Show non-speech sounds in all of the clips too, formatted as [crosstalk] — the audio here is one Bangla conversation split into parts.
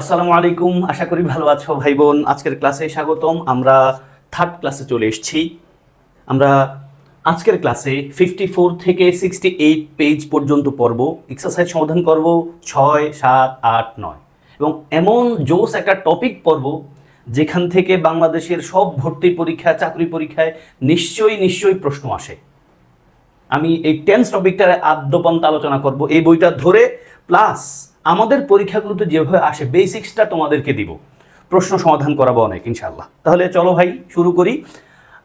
আসসালামু আলাইকুম আশা করি ভালো আছো ভাই বোন আজকের ক্লাসে স্বাগতম আমরা থার্ড ক্লাসে চলে এসেছি আমরা আজকের ক্লাসে ফিফটি ফোর থেকে সিক্সটি এইট পেজ পর্যন্ত পর্ব এক্সারসাইজ সমাধান করব ছয় সাত আট নয় এবং এমন জোস একটা টপিক পর্ব যেখান থেকে বাংলাদেশের সব ভর্তি পরীক্ষা চাকরি পরীক্ষায় নিশ্চয়ই নিশ্চয়ই প্রশ্ন আসে আমি এই টেন্স টপিকটার আদ্যপান্ত আলোচনা করব এই বইটা ধরে প্লাস আমাদের পরীক্ষাগুলোতে যেভাবে আসে বেসিক্সটা তোমাদেরকে দিব প্রশ্ন সমাধান করাবো অনেক ইনশাল্লাহ তাহলে চলো ভাই শুরু করি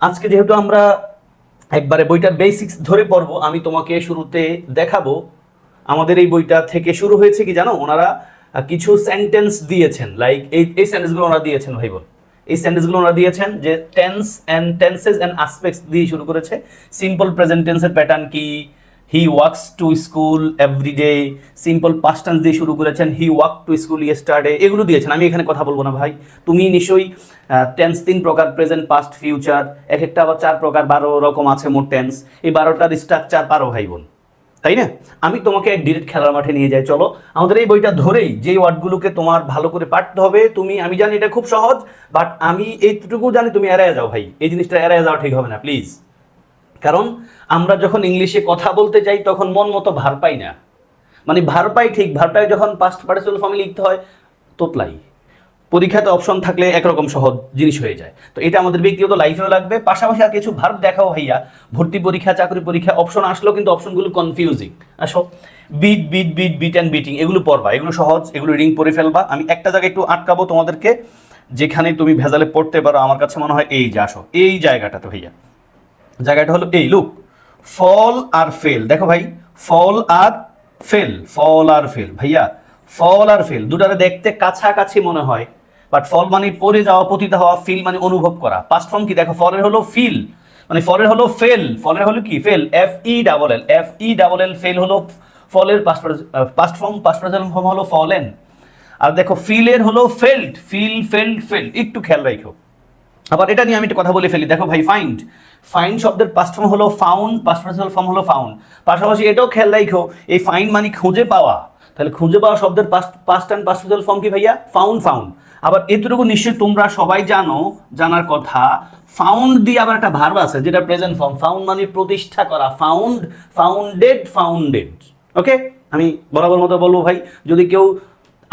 আজকে যেহেতু আমরা একবারে বইটার বেসিক্স ধরে পড়বো আমি তোমাকে শুরুতে দেখাবো আমাদের এই বইটা থেকে শুরু হয়েছে কি জানো ওনারা কিছু সেন্টেন্স দিয়েছেন লাইক এই এই সেন্টেন্সগুলো ওনারা দিয়েছেন ভাই বোন এই সেন্টেন্সগুলো ওনারা দিয়েছেন যে tense and tenses and aspects দিয়ে শুরু করেছে সিম্পল প্রেজেন্টেন্সের প্যাটার্ন কি he walks to school everyday simple past tense দিয়ে শুরু করেছেন হি ওয়াক টু স্কুল ইয়ে এগুলো দিয়েছেন আমি এখানে কথা বলবো না ভাই তুমি নিশ্চয়ই টেন্স তিন প্রকার প্রেজেন্ট পাস্ট ফিউচার এক একটা আবার চার প্রকার বারো রকম আছে মোট টেন্স এই বারোটার স্ট্রাকচার পারো ভাই বোন তাই না আমি তোমাকে এক ডিরেক্ট খেলার মাঠে নিয়ে যাই চলো আমাদের এই বইটা ধরেই যে ওয়ার্ডগুলোকে তোমার ভালো করে পাঠতে হবে তুমি আমি জানি এটা খুব সহজ বাট আমি এইটুকু জানি তুমি এড়ায় যাও ভাই এই জিনিসটা এড়ায় যাওয়া ঠিক হবে না প্লিজ কারণ আমরা যখন ইংলিশে কথা বলতে যাই তখন মন মতো ভার পাই না মানে ভার পাই ঠিক ভার পাই যখন পাস্ট পার্টিসিপাল ফর্মে লিখতে হয় তোতলাই পরীক্ষাতে অপশন থাকলে একরকম সহজ জিনিস হয়ে যায় তো এটা আমাদের ব্যক্তিগত লাইফেও লাগবে পাশাপাশি আর কিছু ভার্ব দেখাও ভাইয়া ভর্তি পরীক্ষা চাকরি পরীক্ষা অপশন আসলেও কিন্তু অপশনগুলো কনফিউজিং আসো beat beat beat beat and beating এগুলো পড়বা এগুলো সহজ এগুলো রিডিং পরে ফেলবা আমি একটা জায়গায় একটু আটকাবো তোমাদেরকে যেখানে তুমি ভেজালে পড়তে পারো আমার কাছে মনে হয় এই যে আসো এই জায়গাটাতে ভাইয়া জায়গাটা হলো এই লুক ফল আর ফেল দেখো ভাই ফল আর ফেল ফল আর ফেল ভাইয়া ফল আর ফেল দুটারে দেখতে কাছাকাছি মনে হয় বাট ফল মানে পরে যাওয়া পতিত হওয়া ফিল মানে অনুভব করা পাস্ট ফর্ম কি দেখো ফলের হলো ফিল মানে ফলের হলো ফেল ফলের হলো কি fell F E double L F E double L fell হলো ফলের পাস্ট ফর্ম পাস্ট ফর্ম হলো ফলেন আর দেখো ফিলের হলো ফেল্ড ফিল ফেল্ড ফেল্ড একটু খেয়াল রাখো আবার এটা নিয়ে আমি একটা কথা বলে ফেলি দেখো ভাই ফাইন্ড ফাইন্ড শব্দের পাস্ট ফর্ম হলো ফাউন্ড পাস্ট পার্সোনাল ফর্ম হলো ফাউন্ড পাশাপাশি এটাও খেয়াল রাখো এই ফাইন্ড মানে খুঁজে পাওয়া তাহলে খুঁজে পাওয়া শব্দের past past and past personal form কি ভাইয়া ফাউন্ড ফাউন্ড আবার এতটুকু নিশ্চয় তোমরা সবাই জানো জানার কথা ফাউন্ড দিয়ে আবার একটা ভার্ব আছে যেটা প্রেজেন্ট ফর্ম ফাউন্ড মানে প্রতিষ্ঠা করা ফাউন্ড ফাউন্ডেড ফাউন্ডেড ওকে আমি বরাবর মতো বলবো ভাই যদি কেউ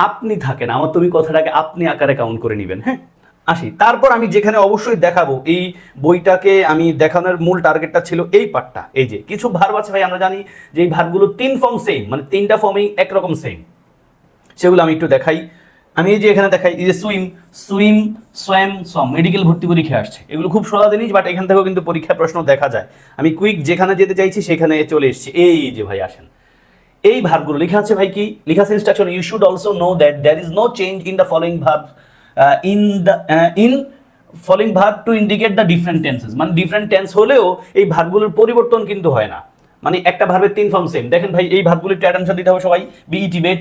আপনি থাকেন আমার তুমি কথাটাকে আপনি আকারে কাউন্ট করে নেবেন হ্যাঁ আসি তারপর আমি যেখানে অবশ্যই দেখাবো এই বইটাকে আমি দেখানোর মূল টার্গেটটা ছিল এই পার্টটা এই যে কিছু ভার্ব আছে ভাই আমরা জানি যে এই ভার্বগুলো তিন ফর্ম সেম মানে তিনটা ফর্মেই একরকম সেম সেগুলো আমি একটু দেখাই আমি এই যে এখানে দেখাই এই যে সুইম সুইম সোয়েম সম মেডিকেল ভর্তি পরীক্ষা আসছে এগুলো খুব সোজা জিনিস বাট এখান থেকেও কিন্তু পরীক্ষা প্রশ্ন দেখা যায় আমি কুইক যেখানে যেতে চাইছি সেখানে চলে এসেছি এই যে ভাই আসেন এই ভার্বগুলো লেখা আছে ভাই কি লেখা আছে instruction you should also know that there is no change in the following verb in the in following verb to indicate the different tenses মানে ডিফারেন্ট টেন্স হলেও এই ভার্বগুলোর পরিবর্তন কিন্তু হয় না মানে একটা ভার্বের তিন ফর্ম সেম দেখেন ভাই এই ভার্বগুলির অ্যাটেনশন দিতে হবে সবাই বিইটি বেড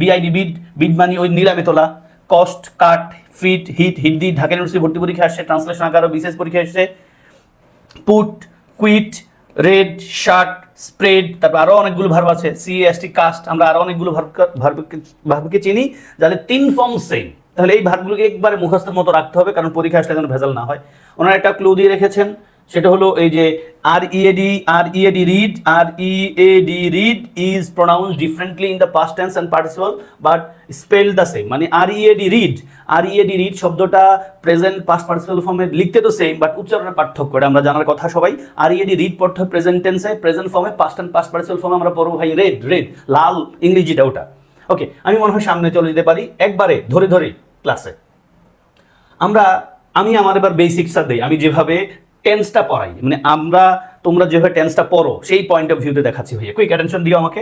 বিআইডি বিড বিড মানি ওই নিলামে তোলা কস্ট কাট ফিট হিট হিন্দি ঢাকা ইউনিভার্সিটি ভর্তি পরীক্ষা আসছে ট্রান্সলেশন আকারও বিশেষ পরীক্ষা এসছে put quit read shut spread তারপর আরও অনেকগুলো ভার্ব আছে সিএসটি কাস্ট e আমরা আরও অনেকগুলো ভার্ব ভার্বকে ভার্বকে চিনি যাদের তিন ফর্ম সেম তাহলে এই ভাতগুলোকে একবারে মুখস্থের মতো রাখতে হবে কারণ পরীক্ষা আসলে যেন ভেজাল না হয় ওনারা একটা ক্লু দিয়ে রেখেছেন সেটা হলো এই যে R E A D R E A D read R E A D read is pronounce differently in the past tense and participle but spell the same মানে R E A D read R E A D read শব্দটা প্রেজেন্ট পাস্ট পার্টিসিপাল ফর্মে লিখতে তো সেম বাট উচ্চারণের পার্থক্য এটা আমরা জানার কথা সবাই আর ইএডি রিড পড়তে প্রেজেন্ট টেন্সে প্রেজেন্ট ফর্মে পাস্ট অ্যান্ড পাস্ট পার্টিসিপাল ফর্মে আমরা পড়ব ভাই রেড রেড লাল ইংরেজিটা ওটা ওকে আমি মনে হয় সামনে চলে যেতে পারি একবারে ধরে ধরে ক্লাসে আমরা আমি আমার এবার বেসিক্সটা দিই আমি যেভাবে টেন্সটা পড়াই মানে আমরা তোমরা যেভাবে টেন্সটা পড়ো সেই পয়েন্ট অফ ভিউতে দেখাচ্ছি হয়ে কুইক অ্যাটেনশন দিও আমাকে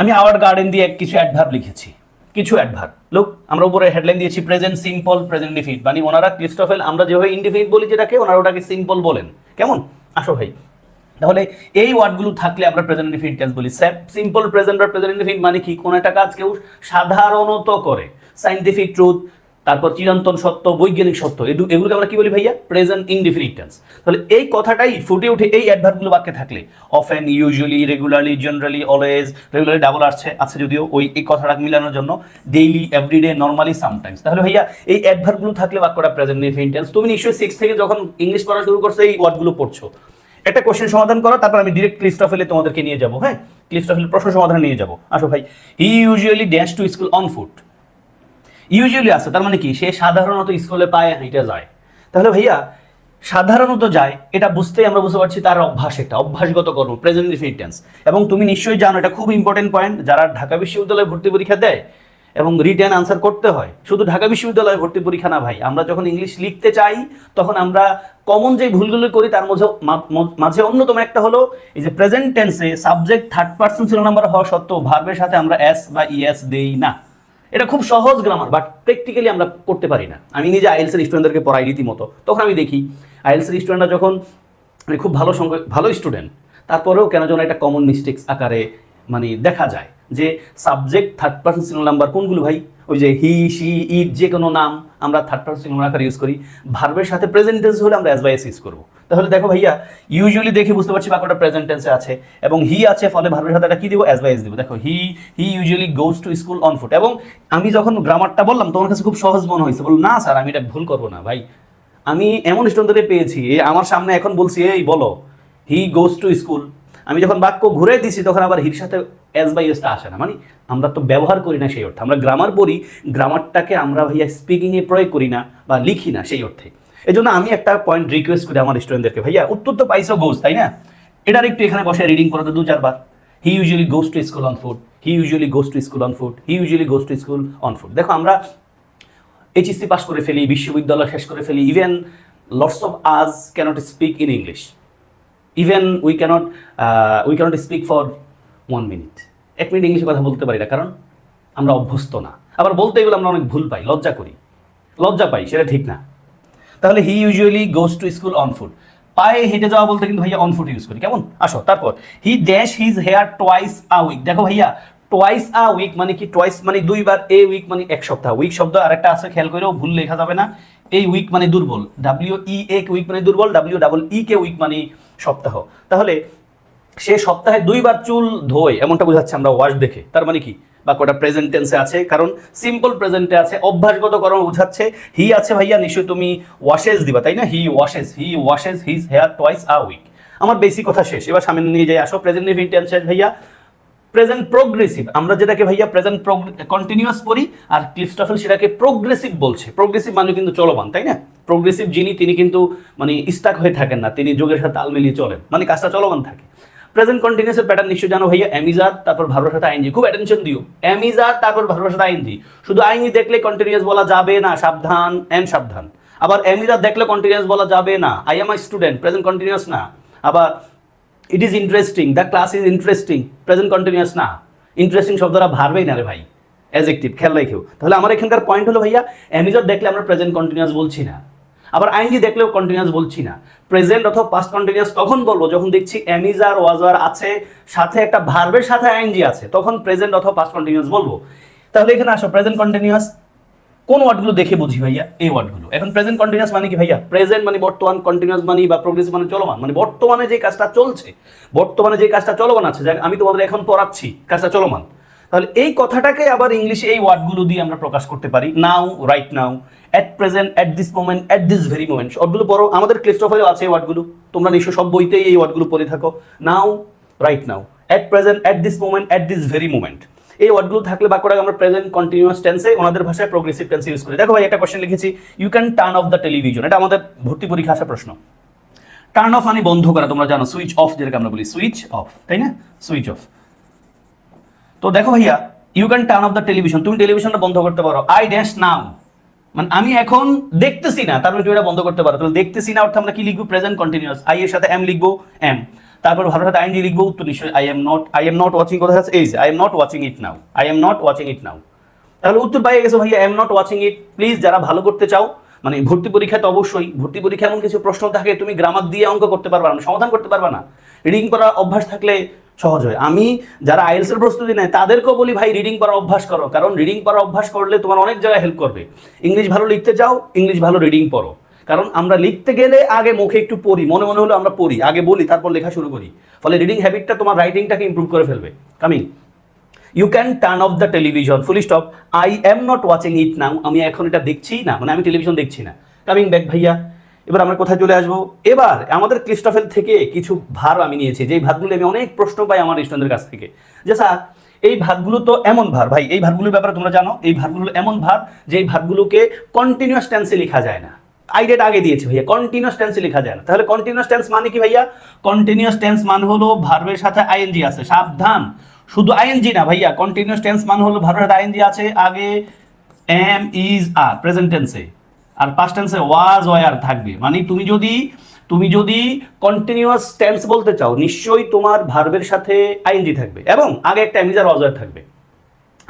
আমি আওয়ার গার্ডেন দিয়ে কিছু অ্যাডভার্ব লিখেছি কিছু অ্যাডভার্ব লোক আমরা উপরে হেডলাইন দিয়েছি প্রেজেন্ট সিম্পল প্রেজেন্ট ডিফিট মানে ওনারা ক্রিস্টোফেল আমরা যেভাবে ইনডিফিট বলি যেটাকে ওনারা ওটাকে সিম্পল বলেন কেমন আসো ভাই তাহলে এই ওয়ার্ডগুলো থাকলে আমরা প্রেজেন্ট ডিফিট টেন্স বলি সিম্পল প্রেজেন্ট বা প্রেজেন্ট ডিফিট মানে কি কোনো একটা কাজ কেউ সাধারণত করে সাইন্টিফিক ট্রুথ তারপর চিরন্তন সত্য বৈজ্ঞানিক সত্য এগুলোকে আমরা কি বলি ভাইয়া প্রেজেন্ট ইনডিফিনিট টেন্স তাহলে এই কথাটাই ফুটে উঠে এই অ্যাডভার্টগুলো বাক্যে থাকলে often usually regularly generally always regularly double আসছে আছে যদিও ওই এই কথাটা মিলানোর জন্য ডেইলি এভরিডে নর্মালি সামটাইমস তাহলে ভাইয়া এই অ্যাডভার্বগুলো থাকলে বাক্যটা প্রেজেন্ট ইনডিফিনিট টেন্স তুমি নিশ্চয়ই সিক্স থেকে যখন ইংলিশ পড়া শুরু করছো এই ওয়ার্ডগুলো পড়ছো একটা কোশ্চেন সমাধান করো তারপর আমি ডিরেক্ট ক্লিস্টফেলে তোমাদেরকে নিয়ে যাবো হ্যাঁ ক্লিস্টফেলের প্রশ্ন সমাধান নিয়ে যাবো আসো ভাই he usually dash to school on foot usually আসে তার মানে কি সে সাধারণত স্কুলে পায়ে এটা যায় তাহলে ভাইয়া সাধারণত যায় এটা বুঝতেই আমরা বুঝতে পারছি তার অভ্যাস এটা অভ্যাসগত কর্ম প্রেজেন্ট ডিফিনিটেন্স এবং তুমি নিশ্চয়ই জানো এটা খুব ইম্পর্টেন্ট পয়েন্ট যারা ঢাকা বিশ্ববিদ্যালয়ে ভর্তি পরীক্ষা দেয় এবং রিটার্ন আনসার করতে হয় শুধু ঢাকা বিশ্ববিদ্যালয়ে ভর্তি পরীক্ষা না ভাই আমরা যখন ইংলিশ লিখতে চাই তখন আমরা কমন যে ভুলগুলো করি তার মধ্যে মাঝে অন্যতম একটা হলো এই যে প্রেজেন্ট টেন্সে সাবজেক্ট থার্ড পার্সন ছিল নাম্বার হওয়া সত্ত্বেও ভার্বের সাথে আমরা এস বা ইএস দেই না এটা খুব সহজ গ্রামার বাট প্র্যাকটিক্যালি আমরা করতে পারি না আমি নিজে আইএলসের স্টুডেন্টদেরকে পড়াই রীতিমতো তখন আমি দেখি আইএলসের স্টুডেন্টরা যখন মানে খুব ভালো সংখ্যক ভালো স্টুডেন্ট তারপরেও কেন যেন একটা কমন মিস্টেক্স আকারে মানে দেখা যায় যে subject third person single number কোনগুলো ভাই ওই যে হি সি ইট যে কোনো নাম আমরা থার্ড পার্সন সিঙ্গল নাম্বার আকারে ইউজ করি ভার্বের সাথে প্রেজেন্টেন্স হলে আমরা অ্যাজ বাই এস ইউজ করবো তাহলে দেখো ভাইয়া ইউজুয়ালি দেখে বুঝতে পারছি বাক্যটা প্রেজেন্ট টেন্সে আছে এবং হি আছে ফলে ভার্বের সাথে কি দেবো অ্যাজ বাই এস দেবো দেখো he he usually goes to school on foot এবং আমি যখন গ্রামারটা বললাম তোমার কাছে খুব সহজ মনে হয়েছে বলো না স্যার আমি এটা ভুল করবো না ভাই আমি এমন স্টুডেন্টদের পেয়েছি আমার সামনে এখন বলছি এই বলো হি গোজ টু স্কুল আমি যখন বাক্য ঘুরে দিছি তখন আবার হির সাথে এস বাই এসটা আসে না মানে আমরা তো ব্যবহার করি না সেই অর্থে আমরা গ্রামার পড়ি গ্রামারটাকে আমরা ভাইয়া স্পিকিংয়ে প্রয়োগ করি না বা লিখি না সেই অর্থে এই জন্য আমি একটা পয়েন্ট রিকোয়েস্ট করি আমার স্টুডেন্টদেরকে ভাইয়া উত্তর তো পাইছো গোস তাই না এটার একটু এখানে বসে রিডিং করো তো দু চারবার he usually goes to school on foot he usually goes to school on foot he usually goes to school on foot দেখো আমরা এইচএসসি পাস করে ফেলি বিশ্ববিদ্যালয় শেষ করে ফেলি even lots of us can't speak in English even we can't we can't speak for one minute এক মিনিট ইংলিশে কথা বলতে পারি না কারণ আমরা অভ্যস্ত না আবার বলতে গেলে আমরা অনেক ভুল পাই লজ্জা করি লজ্জা পাই সেটা ঠিক না তাহলে he usually goes to school on foot পায়ে হেঁটে যাওয়া বলতে কিন্তু ভাইয়া অন ফুট ইউজ করি কেমন আসো তারপর he dash his hair twice a week দেখো ভাইয়া টোয়াইস আ উইক মানে কি টোয়াইস মানে দুইবার এ উইক মানে এক সপ্তাহ উইক শব্দ আরেকটা আছে খেয়াল করেও ভুল লেখা যাবে না এই উইক মানে দুর্বল ডাব্লিউ ই এ উইক মানে দুর্বল W double E K week মানে সপ্তাহ তাহলে সে সপ্তাহে দুইবার চুল ধোয় এমনটা বোঝাচ্ছে আমরা ওয়াশ দেখে তার মানে কি কটা প্রেজেন্ট টেন্সে আছে কারণ সিম্পল প্রেজেন্টে আছে অভ্যাসগত করণ বোঝাচ্ছে হি আছে ভাইয়া নিশ্চয়ই তুমি ওয়াশেস দিবা তাই না he washes he washes his hair twice a week আমার বেসিক কথা শেষ এবার সামনে নিয়ে যাই আসো প্রেজেন্ট ইভিন টেন্সে ভাইয়া প্রেজেন্ট প্রোগ্রেসিভ আমরা যেটাকে ভাইয়া প্রেজেন্ট কন্টিনিউয়াস পড়ি আর ক্লিস্টফেল সেটাকে প্রোগ্রেসিভ বলছে প্রোগ্রেসিভ মানে কিন্তু চলমান তাই না প্রোগ্রেসিভ যিনি তিনি কিন্তু মানে স্টাক হয়ে থাকেন না তিনি যুগের সাথে তাল মিলিয়ে চলেন মানে কাজটা চলমান থাকে প্রেজেন্ট এর প্যাটার্ন নিশ্চয় জানো ভাইয়া অ্যামিজার তারপর ভার্বের আইনজি খুব অ্যাটেনশন দিও অ্যামিজার তারপর ভার্বের সাথে আইনজি শুধু আইনজি দেখলে কন্টিনিউস বলা যাবে না সাবধান অ্যান্ড সাবধান আবার অ্যামিজার দেখলে কন্টিনিউস বলা যাবে না I am I student present continuous না আবার it is interesting the class is interesting present continuous না ইন্টারেস্টিং শব্দটা ভারবেই না রে ভাই অ্যাজেক্টিভ খেয়াল রাখেও তাহলে আমার এখানকার পয়েন্ট হলো ভাইয়া এমিজার দেখলে আমরা প্রেজেন্ট কন্টিনিউয়াস বলছি না আবার আইনজি দেখলেও কন্টিনিউস বলছি না প্রেজেন্ট অথবা পাস্ট কন্টিনিউয়াস তখন বলবো যখন দেখছি অ্যামিজ আর ওয়াজার আছে সাথে একটা ভার্বের সাথে আইনজি আছে তখন প্রেজেন্ট অথবা পাস্ট কন্টিনিউস বলবো তাহলে এখানে আসো প্রেজেন্ট কন্টিনিউয়াস কোন ওয়ার্ডগুলো দেখে বুঝি ভাইয়া এই ওয়ার্ডগুলো এখন প্রেজেন্ট কন্টিনিউস মানে কি ভাইয়া প্রেজেন্ট মানে বর্তমান কন্টিনিউস মানে বা প্রোগ্রেস মানে চলমান মানে বর্তমানে যে কাজটা চলছে বর্তমানে যে কাজটা চলমান আছে আমি তোমাদের এখন পড়াচ্ছি কাজটা চলমান তাহলে এই কথাটাকে আবার ইংলিশে এই ওয়ার্ডগুলো দিয়ে আমরা প্রকাশ করতে পারি now right now at present at this moment at this very moment শব্দগুলো পড়ো আমাদের ক্লিস্টোফাইলেও আছে এই ওয়ার্ডগুলো তোমরা নিশ্চয় সব বইতেই এই ওয়ার্ডগুলো পড়ে থাকো now right now at present at this moment at this very moment এই ওয়ার্ডগুলো থাকলে বাক্যটাকে আমরা প্রেজেন্ট কন্টিনিউয়াস টেন্সে ওনাদের ভাষায় প্রোগ্রেসিভ টেন্সে ইউজ করি দেখো ভাই একটা কোশ্চেন লিখেছি you can turn off the television এটা আমাদের ভর্তি পরীক্ষা আসা প্রশ্ন টার্ন অফ মানে বন্ধ করা তোমরা জানো সুইচ অফ যেটাকে আমরা বলি সুইচ অফ তাই না সুইচ অফ তো দেখো ভাইয়া you can turn off the television তুমি টেলিভিশনটা বন্ধ করতে পারো আই ড্যাশ নাও মানে আমি এখন দেখতেছি না তারপরে তুমি এটা বন্ধ করতে পারো তাহলে দেখতেছি না অর্থাৎ আমরা কি লিখবো প্রেজেন্ট কন্টিনিউস আই এর সাথে এম লিখবো এম তারপর ভালো সাথে আইনজি লিখবো উত্তর নিশ্চয়ই I am not I am not watching কথা আছে এই I am not watching it now I am not watching it now তাহলে উত্তর পাইয়ে গেছে ভাইয়া I am not watching it please যারা ভালো করতে চাও মানে ভর্তি পরীক্ষা তো অবশ্যই ভর্তি পরীক্ষা এমন কিছু প্রশ্ন থাকে তুমি গ্রামার দিয়ে অঙ্ক করতে পারবা না সমাধান করতে পারবা না রিডিং করার অভ্যাস থাকলে সহজ হয় আমি যারা আইএলসের প্রস্তুতি নেয় তাদেরকেও বলি ভাই রিডিং পড়া অভ্যাস করো কারণ রিডিং পড়া অভ্যাস করলে তোমার অনেক জায়গায় হেল্প করবে ইংলিশ ভালো লিখতে চাও ইংলিশ ভালো রিডিং পড়ো কারণ আমরা লিখতে গেলে আগে মুখে একটু পড়ি মনে মনে হলো আমরা পড়ি আগে বলি তারপর লেখা শুরু করি ফলে রিডিং হ্যাবিটটা তোমার রাইটিংটাকে ইম্প্রুভ করে ফেলবে coming you can turn off the television full stop I am not watching it now আমি এখন এটা দেখছি না মানে আমি টেলিভিশন দেখছি না কামিং ব্যাক ভাইয়া এবার আমরা কোথায় চলে আসবো এবার আমাদের ক্রিস্টাফেল থেকে কিছু ভার আমি নিয়েছি যেই ভাতগুলো আমি অনেক প্রশ্ন পাই আমার স্টুডেন্টদের কাছ থেকে যে স্যার এই ভাতগুলো তো এমন ভার ভাই এই ভাতগুলোর ব্যাপারে তোমরা জানো এই ভাতগুলো এমন ভার যে এই ভাতগুলোকে কন্টিনিউয়াস টেন্সে লেখা যায় না আইডিয়াটা আগে দিয়েছি ভাইয়া কন্টিনিউয়াস টেন্সে লেখা যায় না তাহলে কন্টিনিউয়াস টেন্স মানে কি ভাইয়া কন্টিনিউয়াস টেন্স মানে হলো ভার্বের সাথে আইএনজি আছে সাবধান শুধু আইএনজি না ভাইয়া কন্টিনিউয়াস টেন্স মানে হলো ভার্বের সাথে আইএনজি আছে আগে এম ইজ আর প্রেজেন্ট টেন্সে আর পাস্ট টেন্সে ওয়াজ ওয়ার থাকবে মানে তুমি যদি তুমি যদি কন্টিনিউয়াস টেন্স বলতে চাও নিশ্চয়ই তোমার ভার্বের সাথে আইএনজি থাকবে এবং আগে একটা অ্যামিজার ওয়াজওয়ার থাকবে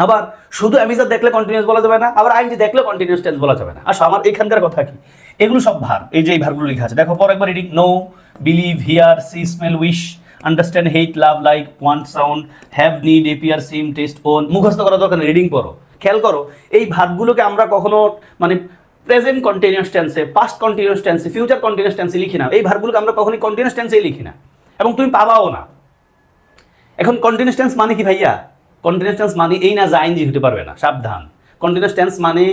আবার শুধু অ্যামিজার দেখলে কন্টিনিউস বলা যাবে না আবার আইএনজি দেখলে কন্টিনিউস টেন্স বলা যাবে না আসো আমার এখানকার কথা কি এগুলো সব ভার এই যে এই ভারগুলো লেখা আছে দেখো পর একবার reading know believe hear see smell wish understand hate love like want sound have need appear seem taste own মুখস্থ করা দরকার রিডিং করো খেয়াল করো এই ভাবগুলোকে আমরা কখনো মানে প্রেজেন্ট কন্টিনিউস টেন্সে পাস্ট কন্টিনিউস টেন্সে ফিউচার কন্টিনিউস টেন্সে লিখি না এই ভার্বগুলোকে আমরা কখনই কন্টিনিউস টেন্সেই লিখি না এবং তুমি পাবাও না এখন কন্টিনিউস টেন্স মানে কি ভাইয়া কন্টিনিউস টেন্স মানে এই না যে আইনজি হতে পারবে না সাবধান কন্টিনিউস টেন্স মানে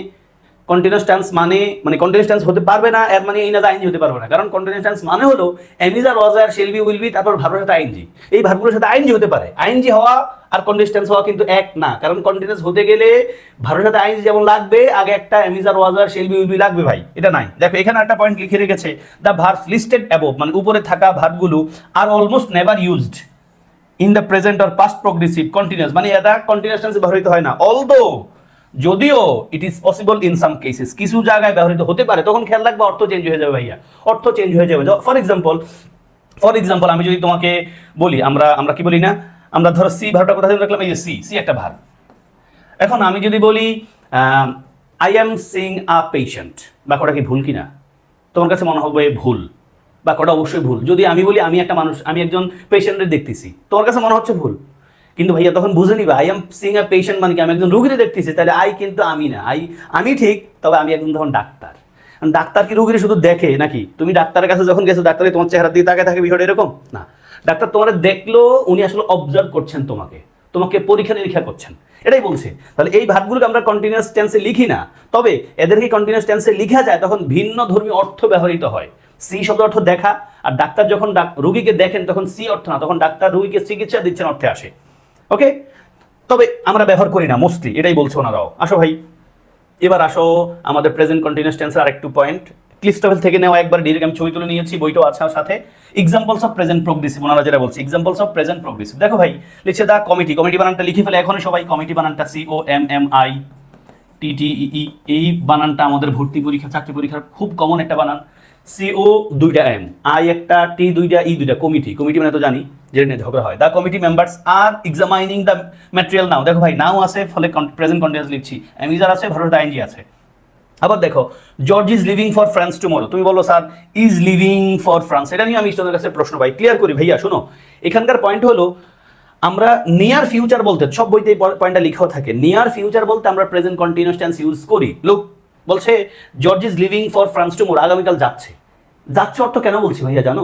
কন্টিনিউস টেন্স মানে মানে কন্টিনিউস টেন্স হতে পারবে না এর মানে এই না যে আইনজি হতে পারবে না কারণ কন্টিনিউস টেন্স মানে হলো অ্যামিজার ওয়াজার শেলবি উইলবি তারপর ভার্বের সাথে আইনজি এই ভার্বগুলোর সাথে আইনজী হতে পারে আইনজী হওয়া আর কন্ডিস্টেন্স হওয়া কিন্তু এক না কারণ কন্ডিস্টেন্স হতে গেলে ভারতের সাথে আইন যেমন লাগবে আগে একটা অ্যামিজার ওয়াজার শেলবি উইবি লাগবে ভাই এটা নাই দেখো এখানে একটা পয়েন্ট লিখে রেখেছে দ্য ভার্স লিস্টেড অ্যাবোভ মানে উপরে থাকা ভার্বগুলো are almost never used in the present or past progressive continuous মানে এটা কন্টিনিউস ব্যবহৃত হয় না অলদো যদিও it is possible in some cases কিছু জায়গায় ব্যবহৃত হতে পারে তখন খেয়াল রাখবে অর্থ চেঞ্জ হয়ে যাবে ভাইয়া অর্থ চেঞ্জ হয়ে যাবে ফর এক্সাম্পল ফর এক্সাম্পল আমি যদি তোমাকে বলি আমরা আমরা কি বলি না আমরা ধরো সি ভার্বটা কোথায় থেকে রাখলাম এই যে সি সি একটা ভার্ব এখন আমি যদি বলি I am seeing a patient বা কটা কি ভুল কিনা তোমার কাছে মনে হবে ভুল বা কটা অবশ্যই ভুল যদি আমি বলি আমি একটা মানুষ আমি একজন পেশেন্টের দেখতেছি তোমার কাছে মনে হচ্ছে ভুল কিন্তু ভাইয়া তখন বুঝে নিবে I am seeing a patient মানে কি আমি একজন রুগীরে দেখতেছি তাহলে আই কিন্তু আমি না আই আমি ঠিক তবে আমি একজন তখন ডাক্তার ডাক্তার কি রুগীরে শুধু দেখে নাকি তুমি ডাক্তারের কাছে যখন গেছো ডাক্তারে তোমার চেহারা দিয়ে তাকে থাকে বিষয়টা এরকম না ডাক্তার তোমার দেখলো উনি আসলে অবজার্ভ করছেন তোমাকে তোমাকে পরীক্ষা নিরীক্ষা করছেন এটাই বলছে তাহলে এই ভাবগুলোকে আমরা কন্টিনিউয়াস টেন্সে লিখি না তবে এদেরকে কন্টিনিউয়াস টেন্সে লিখা যায় তখন ভিন্ন ধর্মী অর্থ ব্যবহৃত হয় সি শব্দ অর্থ দেখা আর ডাক্তার যখন রুগীকে দেখেন তখন সি অর্থ না তখন ডাক্তার রুগীকে চিকিৎসা দিচ্ছেন অর্থে আসে ওকে তবে আমরা ব্যবহার করি না মোস্টলি এটাই বলছে ওনারাও আসো ভাই এবার আসো আমাদের প্রেজেন্ট কন্টিনিউস টেন্সের আরেকটু পয়েন্ট ক্লিস্টভেল থেকে নেওয়া একবার ডিরেক্ট আমি ছবি তুলে নিয়েছি বইটাও আছে সাথে এক্সাম্পলস অফ প্রেজেন্ট প্রোগ্রেসিভ ওনারা যেটা বলছে এক্সাম্পলস অফ প্রেজেন্ট প্রোগ্রেসিভ দেখো ভাই লিখছে দা কমিটি কমিটি বানানটা লিখে ফেলে এখন সবাই কমিটি বানানটা C O M M I T T E এই বানানটা আমাদের ভর্তি পরীক্ষা চাকরি পরীক্ষার খুব কমন একটা বানান সিও দুইটা এম আই একটা টি দুইটা ই e দুইটা কমিটি কমিটি মানে তো জানি যেটা নিয়ে ঝগড়া হয় the committee members are examining the material now দেখো ভাই নাও আছে ফলে প্রেজেন্ট কন্টিনিউস লিখছি এমিজার e আছে ভারত আইনজি আছে আবার দেখো George is leaving for France tomorrow তুমি বলো sir is leaving for France এটা নিয়ে আমি তোমাদের কাছে প্রশ্ন পাই ক্লিয়ার করি ভাইয়া শোনো এখানকার পয়েন্ট হলো আমরা নিয়ার ফিউচার বলতে সব বইতে পয়েন্টটা লিখাও থাকে নিয়ার ফিউচার বলতে আমরা প্রেজেন্ট কন্টিনিউস টেন্স ইউজ করি লোক বলছে George is leaving for France tomorrow আগামীকাল যাচ্ছে যাচ্ছে অর্থ কেন বলছি ভাইয়া জানো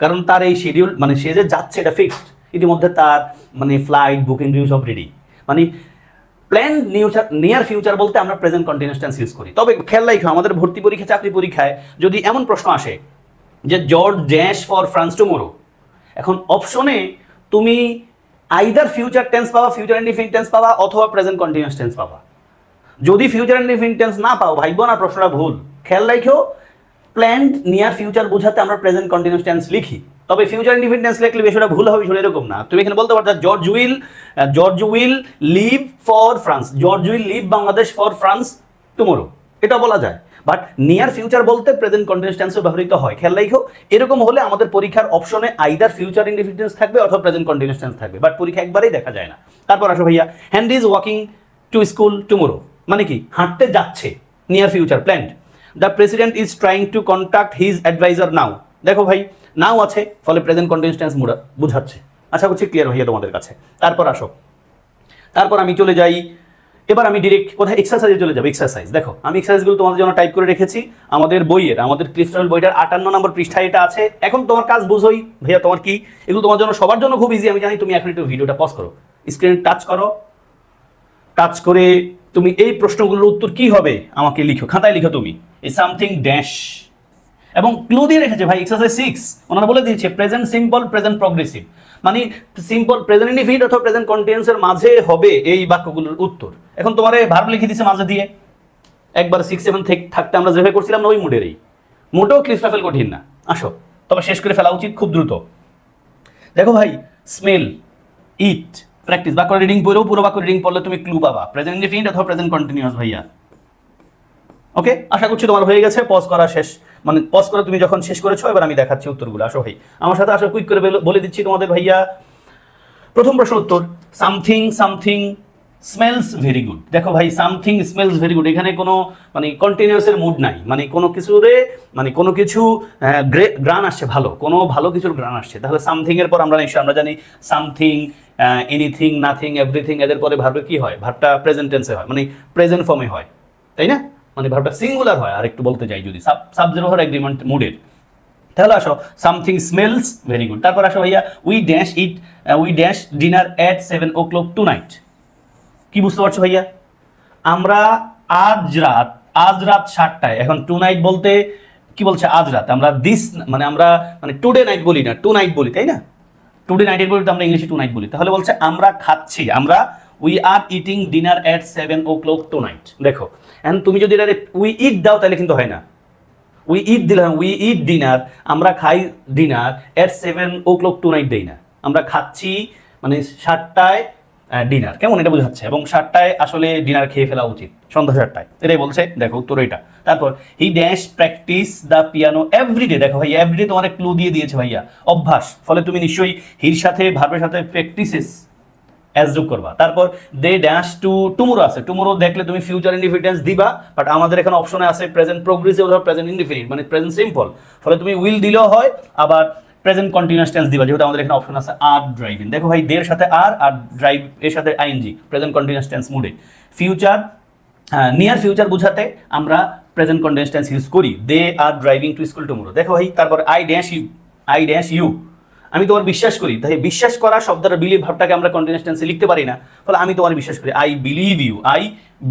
কারণ তার এই শিডিউল মানে সে যে যাচ্ছে এটা ফিক্সড ইতিমধ্যে তার মানে ফ্লাইট বুকিং ডিউ সব রেডি মানে প্ল্যান নিয়ার ফিউচার বলতে আমরা প্রেজেন্ট কন্টিনিউস টেন্স ইউজ করি তবে খেয়াল রাখো আমাদের ভর্তি পরীক্ষা চাকরি পরীক্ষায় যদি এমন প্রশ্ন আসে যে George dash for France tomorrow এখন অপশনে তুমি আইদার ফিউচার টেন্স পাবা ফিউচার ইন্ডিফিন টেন্স পাবা অথবা প্রেজেন্ট কন্টিনিউস টেন্স পাবা যদি ফিউচার ইন্ডিফিন টেন্স না পাও ভাইব না প্রশ্নটা ভুল খেয়াল রাখো প্ল্যান্ড নিয়ার ফিউচার বোঝাতে আমরা প্রেজেন্ট কন্টিনিউস টেন্স লিখি তবে ফিউচার ইন্ডিপেন্ডেন্স লিখলে বিষয়টা ভুল হবে বিষয়টা এরকম না তুমি এখানে বলতে পারছো George will George will leave for France George will leave Bangladesh for France tomorrow এটা বলা যায় বাট নিয়ার ফিউচার বলতে প্রেজেন্ট কন্টিনিউস টেন্সও ব্যবহৃত হয় খেয়াল রাখো এরকম হলে আমাদের পরীক্ষার অপশনে আইদার ফিউচার ইন্ডিপেন্ডেন্স থাকবে অথবা প্রেজেন্ট কন্টিনিউস টেন্স থাকবে বাট পরীক্ষা একবারেই দেখা যায় না তারপর আসো ভাইয়া hand is walking to school tomorrow মানে কি হাঁটতে যাচ্ছে near future planned the president is trying to contact his adviser now দেখো ভাই নাও আছে ফলে প্রেজেন্ট কন্টিনিউস টেন্স মুড়া বুঝাচ্ছে আশা করছি ক্লিয়ার হয়ে তোমাদের কাছে তারপর আসো তারপর আমি চলে যাই এবার আমি ডিরেক্ট কোথায় এক্সারসাইজে চলে যাবো এক্সারসাইজ দেখো আমি এক্সারসাইজগুলো তোমাদের জন্য টাইপ করে রেখেছি আমাদের বইয়ের আমাদের ক্রিস্টাল বইটার আটান্ন নম্বর পৃষ্ঠায় এটা আছে এখন তোমার কাজ বুঝোই ভাইয়া তোমার কি এগুলো তোমার জন্য সবার জন্য খুব ইজি আমি জানি তুমি এখন একটু ভিডিওটা পজ করো স্ক্রিন টাচ করো টাচ করে তুমি এই প্রশ্নগুলোর উত্তর কি হবে আমাকে লিখো খাতায় লিখো তুমি এই সামথিং ড্যাশ এবং ক্লু দিয়ে রেখেছে ভাই এক্সারসাইজ সিক্স ওনারা বলে দিয়েছে প্রেজেন্ট সিম্পল প্রেজেন্ট প্রগ্রেসিভ মানে সিম্পল প্রেজেন্ট ইনডিফিনিট অথবা প্রেজেন্ট কন্টিনিউসের মাঝে হবে এই বাক্যগুলোর উত্তর এখন তোমার এই ভার্ব লিখে দিছে মাঝে দিয়ে একবার সিক্স সেভেন থাকতে আমরা যেভাবে করছিলাম না ওই মুডেরই মোটেও ক্লিস্টাফেল কঠিন না আসো তবে শেষ করে ফেলা উচিত খুব দ্রুত দেখো ভাই স্মেল ইট প্র্যাকটিস বাক্য রিডিং পড়েও পুরো বাক্য রিডিং পড়লে তুমি ক্লু পাবা প্রেজেন্ট ইনডিফিনিট অথবা প্রেজেন্ট কন্টিনিউস ভাইয়া ওকে আশা করছি তোমার হয়ে গেছে পজ করা শেষ মানে পজ করে তুমি যখন শেষ করেছো এবার আমি দেখাচ্ছি উত্তরগুলো আসো ভাই আমার সাথে আসো কুইক করে বলে দিচ্ছি তোমাদের ভাইয়া প্রথম প্রশ্ন উত্তর something something smells very good দেখো ভাই সামথিং স্মেলস ভেরি গুড এখানে কোনো মানে কন্টিনিউসের মুড নাই মানে কোনো কিছুরে মানে কোনো কিছু গ্রান আসছে ভালো কোনো ভালো কিছুর গ্রান আসছে তাহলে সামথিংয়ের পর আমরা নিশ্চয় আমরা জানি সামথিং এনিথিং নাথিং এভরিথিং এদের পরে ভাববে কি হয় ভাবটা প্রেজেন্টেন্সে হয় মানে প্রেজেন্ট ফর্মে হয় তাই না মানে ভার্বটা সিঙ্গুলার হয় আর একটু বলতে চাই যদি সাব সাবজেরোহার এগ্রিমেন্ট মুডের তাহলে আসো সামথিং স্মেলস ভেরি গুড তারপর আসো ভাইয়া we dash eat we dash dinner at seven o'clock tonight কি বুঝতে পারছো ভাইয়া আমরা আজ রাত আজ রাত সাতটায় এখন টু নাইট বলতে কি বলছে আজ রাত আমরা দিস মানে আমরা মানে টুডে নাইট বলি না টু নাইট বলি তাই না টুডে নাইটের বলি তো আমরা ইংলিশে টু নাইট বলি তাহলে বলছে আমরা খাচ্ছি আমরা we are eating dinner at seven o'clock tonight দেখো এন্ড তুমি যদি এটা উই ইট দাও তাহলে কিন্তু হয় না উই ইট দিলাম উই ইট ডিনার আমরা খাই dinner at seven o'clock tonight দেই না আমরা খাচ্ছি মানে সাতটায় ডিনার কেমন এটা বোঝাচ্ছে এবং সাতটায় আসলে ডিনার খেয়ে ফেলা উচিত সন্ধ্যা সাতটায় এটাই বলছে দেখো উত্তর এটা তারপর he dash practice the piano everyday দেখো ভাইয়া এভরিডে তোমার ক্লু দিয়ে দিয়েছে ভাইয়া অভ্যাস ফলে তুমি নিশ্চয়ই হির সাথে ভাবের সাথে প্র্যাকটিসেস অ্যাজ যোগ করবা তারপর দে ড্যাশ টু টুমুরো আছে টুমুরো দেখলে তুমি ফিউচার ইন্ডিফিডেন্স দিবা বাট আমাদের এখানে অপশনে আছে প্রেজেন্ট প্রোগ্রেসিভ অথবা প্রেজেন্ট ইন্ডিফিনিট মানে প্রেজেন্ট সিম্পল ফলে তুমি উইল দিলেও হয় আবার প্রেজেন্ট কন্টিনিউয়াস টেন্স দিবা যেহেতু আমাদের এখানে অপশন আছে আর ড্রাইভ ইন দেখো ভাই দের সাথে আর আর ড্রাইভ এর সাথে আইএনজি প্রেজেন্ট কন্টিনিউয়াস টেন্স মুডে ফিউচার নিয়ার ফিউচার বোঝাতে আমরা প্রেজেন্ট কন্টিনিউয়াস টেন্স ইউজ করি they are driving to school tomorrow দেখো ভাই তারপর I dash you I dash you আমি তোমার বিশ্বাস করি তাই বিশ্বাস করা শব্দটা বিলিভ ভাবটাকে আমরা কন্টিনিউস টেন্সে লিখতে পারি না ফলে আমি তোমার বিশ্বাস করি I believe you I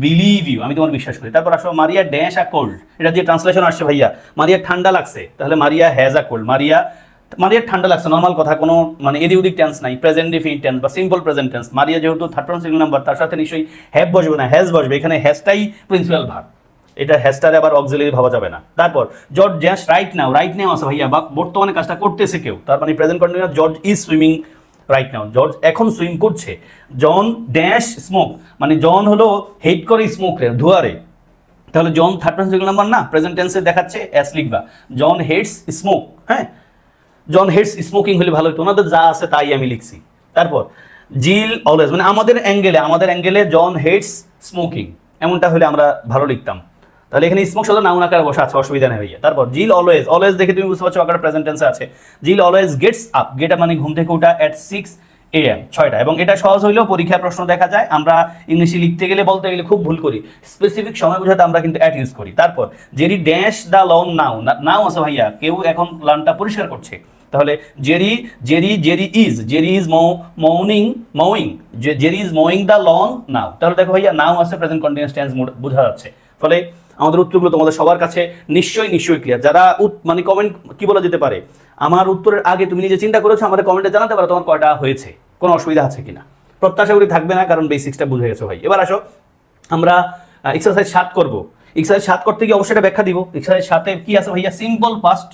believe you আমি তোমার বিশ্বাস করি তারপর আসো মারিয়া ড্যাশ আ কোল্ড এটা দিয়ে ট্রান্সলেশন আসছে ভাইয়া মারিয়া ঠান্ডা লাগছে তাহলে মারিয়া হ্যাজ আ কোল্ড মারিয়া মারিয়া ঠান্ডা লাগছে নর্মাল কথা কোনো মানে এদিক ওদিক টেন্স নাই প্রেজেন্ট ডিফিনিট টেন্স বা সিম্পল প্রেজেন্ট টেন্স মারিয়া যেহেতু থার্ড সিঙ্গল নাম্বার তার সাথে নিশ্চয়ই হ্যাভ বসবে না হ্যাজ বসবে এখানে হ্যাজটাই প্রিন্সিপাল ভাব এটা হ্যাশটারে আবার অক্সিলারি ভাবা যাবে না তারপর George dash right now right now আছে ভাইয়া বা বর্তমানে কাজটা করতেছে কেউ তার মানে present continue George is swimming right now George এখন সুইম করছে জন ড্যাশ স্মোক মানে জন হলো হেড করে স্মোকরে ধোয়ারে তাহলে John third person singular number না প্রেজেন্ট টেন্সে দেখাচ্ছে অ্যাস লিখবা জন হেডস স্মোক হ্যাঁ জন হেডস স্মোকিং হলে ভালো হতো ওনাদের যা আছে তাই আমি লিখছি তারপর জিল অলওয়েজ মানে আমাদের অ্যাঙ্গেলে আমাদের অ্যাঙ্গেলে জন হেডস স্মোকিং এমনটা হলে আমরা ভালো লিখতাম তাহলে এখানে স্মোক শব্দ নাউন আকারে বসে আছে অসুবিধা নেই ভাইয়া তারপর জিল অলওয়েজ অলওয়েজ দেখে তুমি বুঝতে পারছো আকারে প্রেজেন্ট টেন্সে আছে Jill always gets up get up মানে ঘুম থেকে ওঠা অ্যাট সিক্স এএম ছয়টা এবং এটা সহজ হইলেও পরীক্ষার প্রশ্ন দেখা যায় আমরা ইংলিশে লিখতে গেলে বলতে গেলে খুব ভুল করি স্পেসিফিক সময় বোঝাতে আমরা কিন্তু অ্যাট ইউজ করি তারপর Jerry dash the lawn now now আছে ভাইয়া কেউ এখন লানটা পরিষ্কার করছে তাহলে Jerry Jerry Jerry is Jerry is mowing mowing Jerry is mowing the lawn now তাহলে দেখো ভাইয়া নাও আছে প্রেজেন্ট কন্টিনিউস টেন্স বোঝা যাচ্ছে ফলে আমাদের উত্তরগুলো তোমাদের সবার কাছে নিশ্চয়ই নিশ্চয়ই ক্লিয়ার যারা মানে কমেন্ট কি বলা যেতে পারে আমার উত্তরের আগে তুমি নিজে চিন্তা করেছো আমাদের কমেন্টে জানাতে পারো তোমার কয়টা হয়েছে কোনো অসুবিধা আছে কিনা প্রত্যাশা করি থাকবে না কারণ বেসিক্সটা বুঝে গেছো ভাই এবার আসো আমরা এক্সারসাইজ সাত করবো এক্সারসাইজ সাত করতে গিয়ে অবশ্যই ব্যাখ্যা দিব এক্সারসাইজ সাথে কি আছে ভাইয়া সিম্পল পাস্ট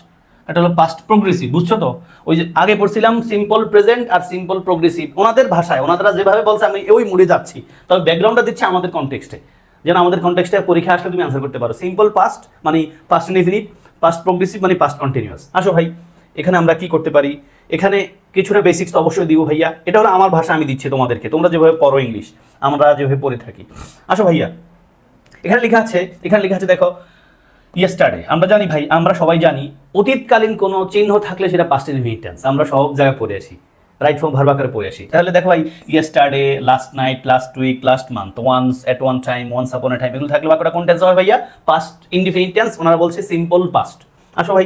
এটা হলো পাস্ট প্রোগ্রেসিভ বুঝছো তো ওই যে আগে পড়ছিলাম সিম্পল প্রেজেন্ট আর সিম্পল প্রোগ্রেসিভ ওনাদের ভাষায় ওনারা যেভাবে বলছে আমি ওই মুড়ে যাচ্ছি তবে ব্যাকগ্রাউন্ডটা দিচ্ছে আমাদের কনটেক্সটে যেন আমাদের কন্টেক্সটে পরীক্ষা আসলে তুমি আনসার করতে পারো সিম্পল পাস্ট মানে পাস্ট ইনডিফিনিট পাস্ট প্রোগ্রেসিভ মানে পাস্ট কন্টিনিউয়াস আসো ভাই এখানে আমরা কি করতে পারি এখানে কিছুটা বেসিক্স তো অবশ্যই দিব ভাইয়া এটা হলো আমার ভাষা আমি দিচ্ছি তোমাদেরকে তোমরা যেভাবে পড়ো ইংলিশ আমরা যেভাবে পড়ে থাকি আসো ভাইয়া এখানে লেখা আছে এখানে লেখা আছে দেখো ইয়েস্টারডে আমরা জানি ভাই আমরা সবাই জানি অতীতকালীন কোনো চিহ্ন থাকলে সেটা পাস্ট ইনডিফিনিট টেন্স আমরা সব জায়গায় পড়ে আছি রাইট ফর্ম ভার্ব করে পড়ে আসি তাহলে দেখো ভাই yesterday last night last week last month once at one time once upon a time এগুলো থাকলে বাক্যটা কোন টেন্স হবে ভাইয়া পাস্ট ইনডিফিনিট টেন্স ওনারা বলছে সিম্পল পাস্ট আসো ভাই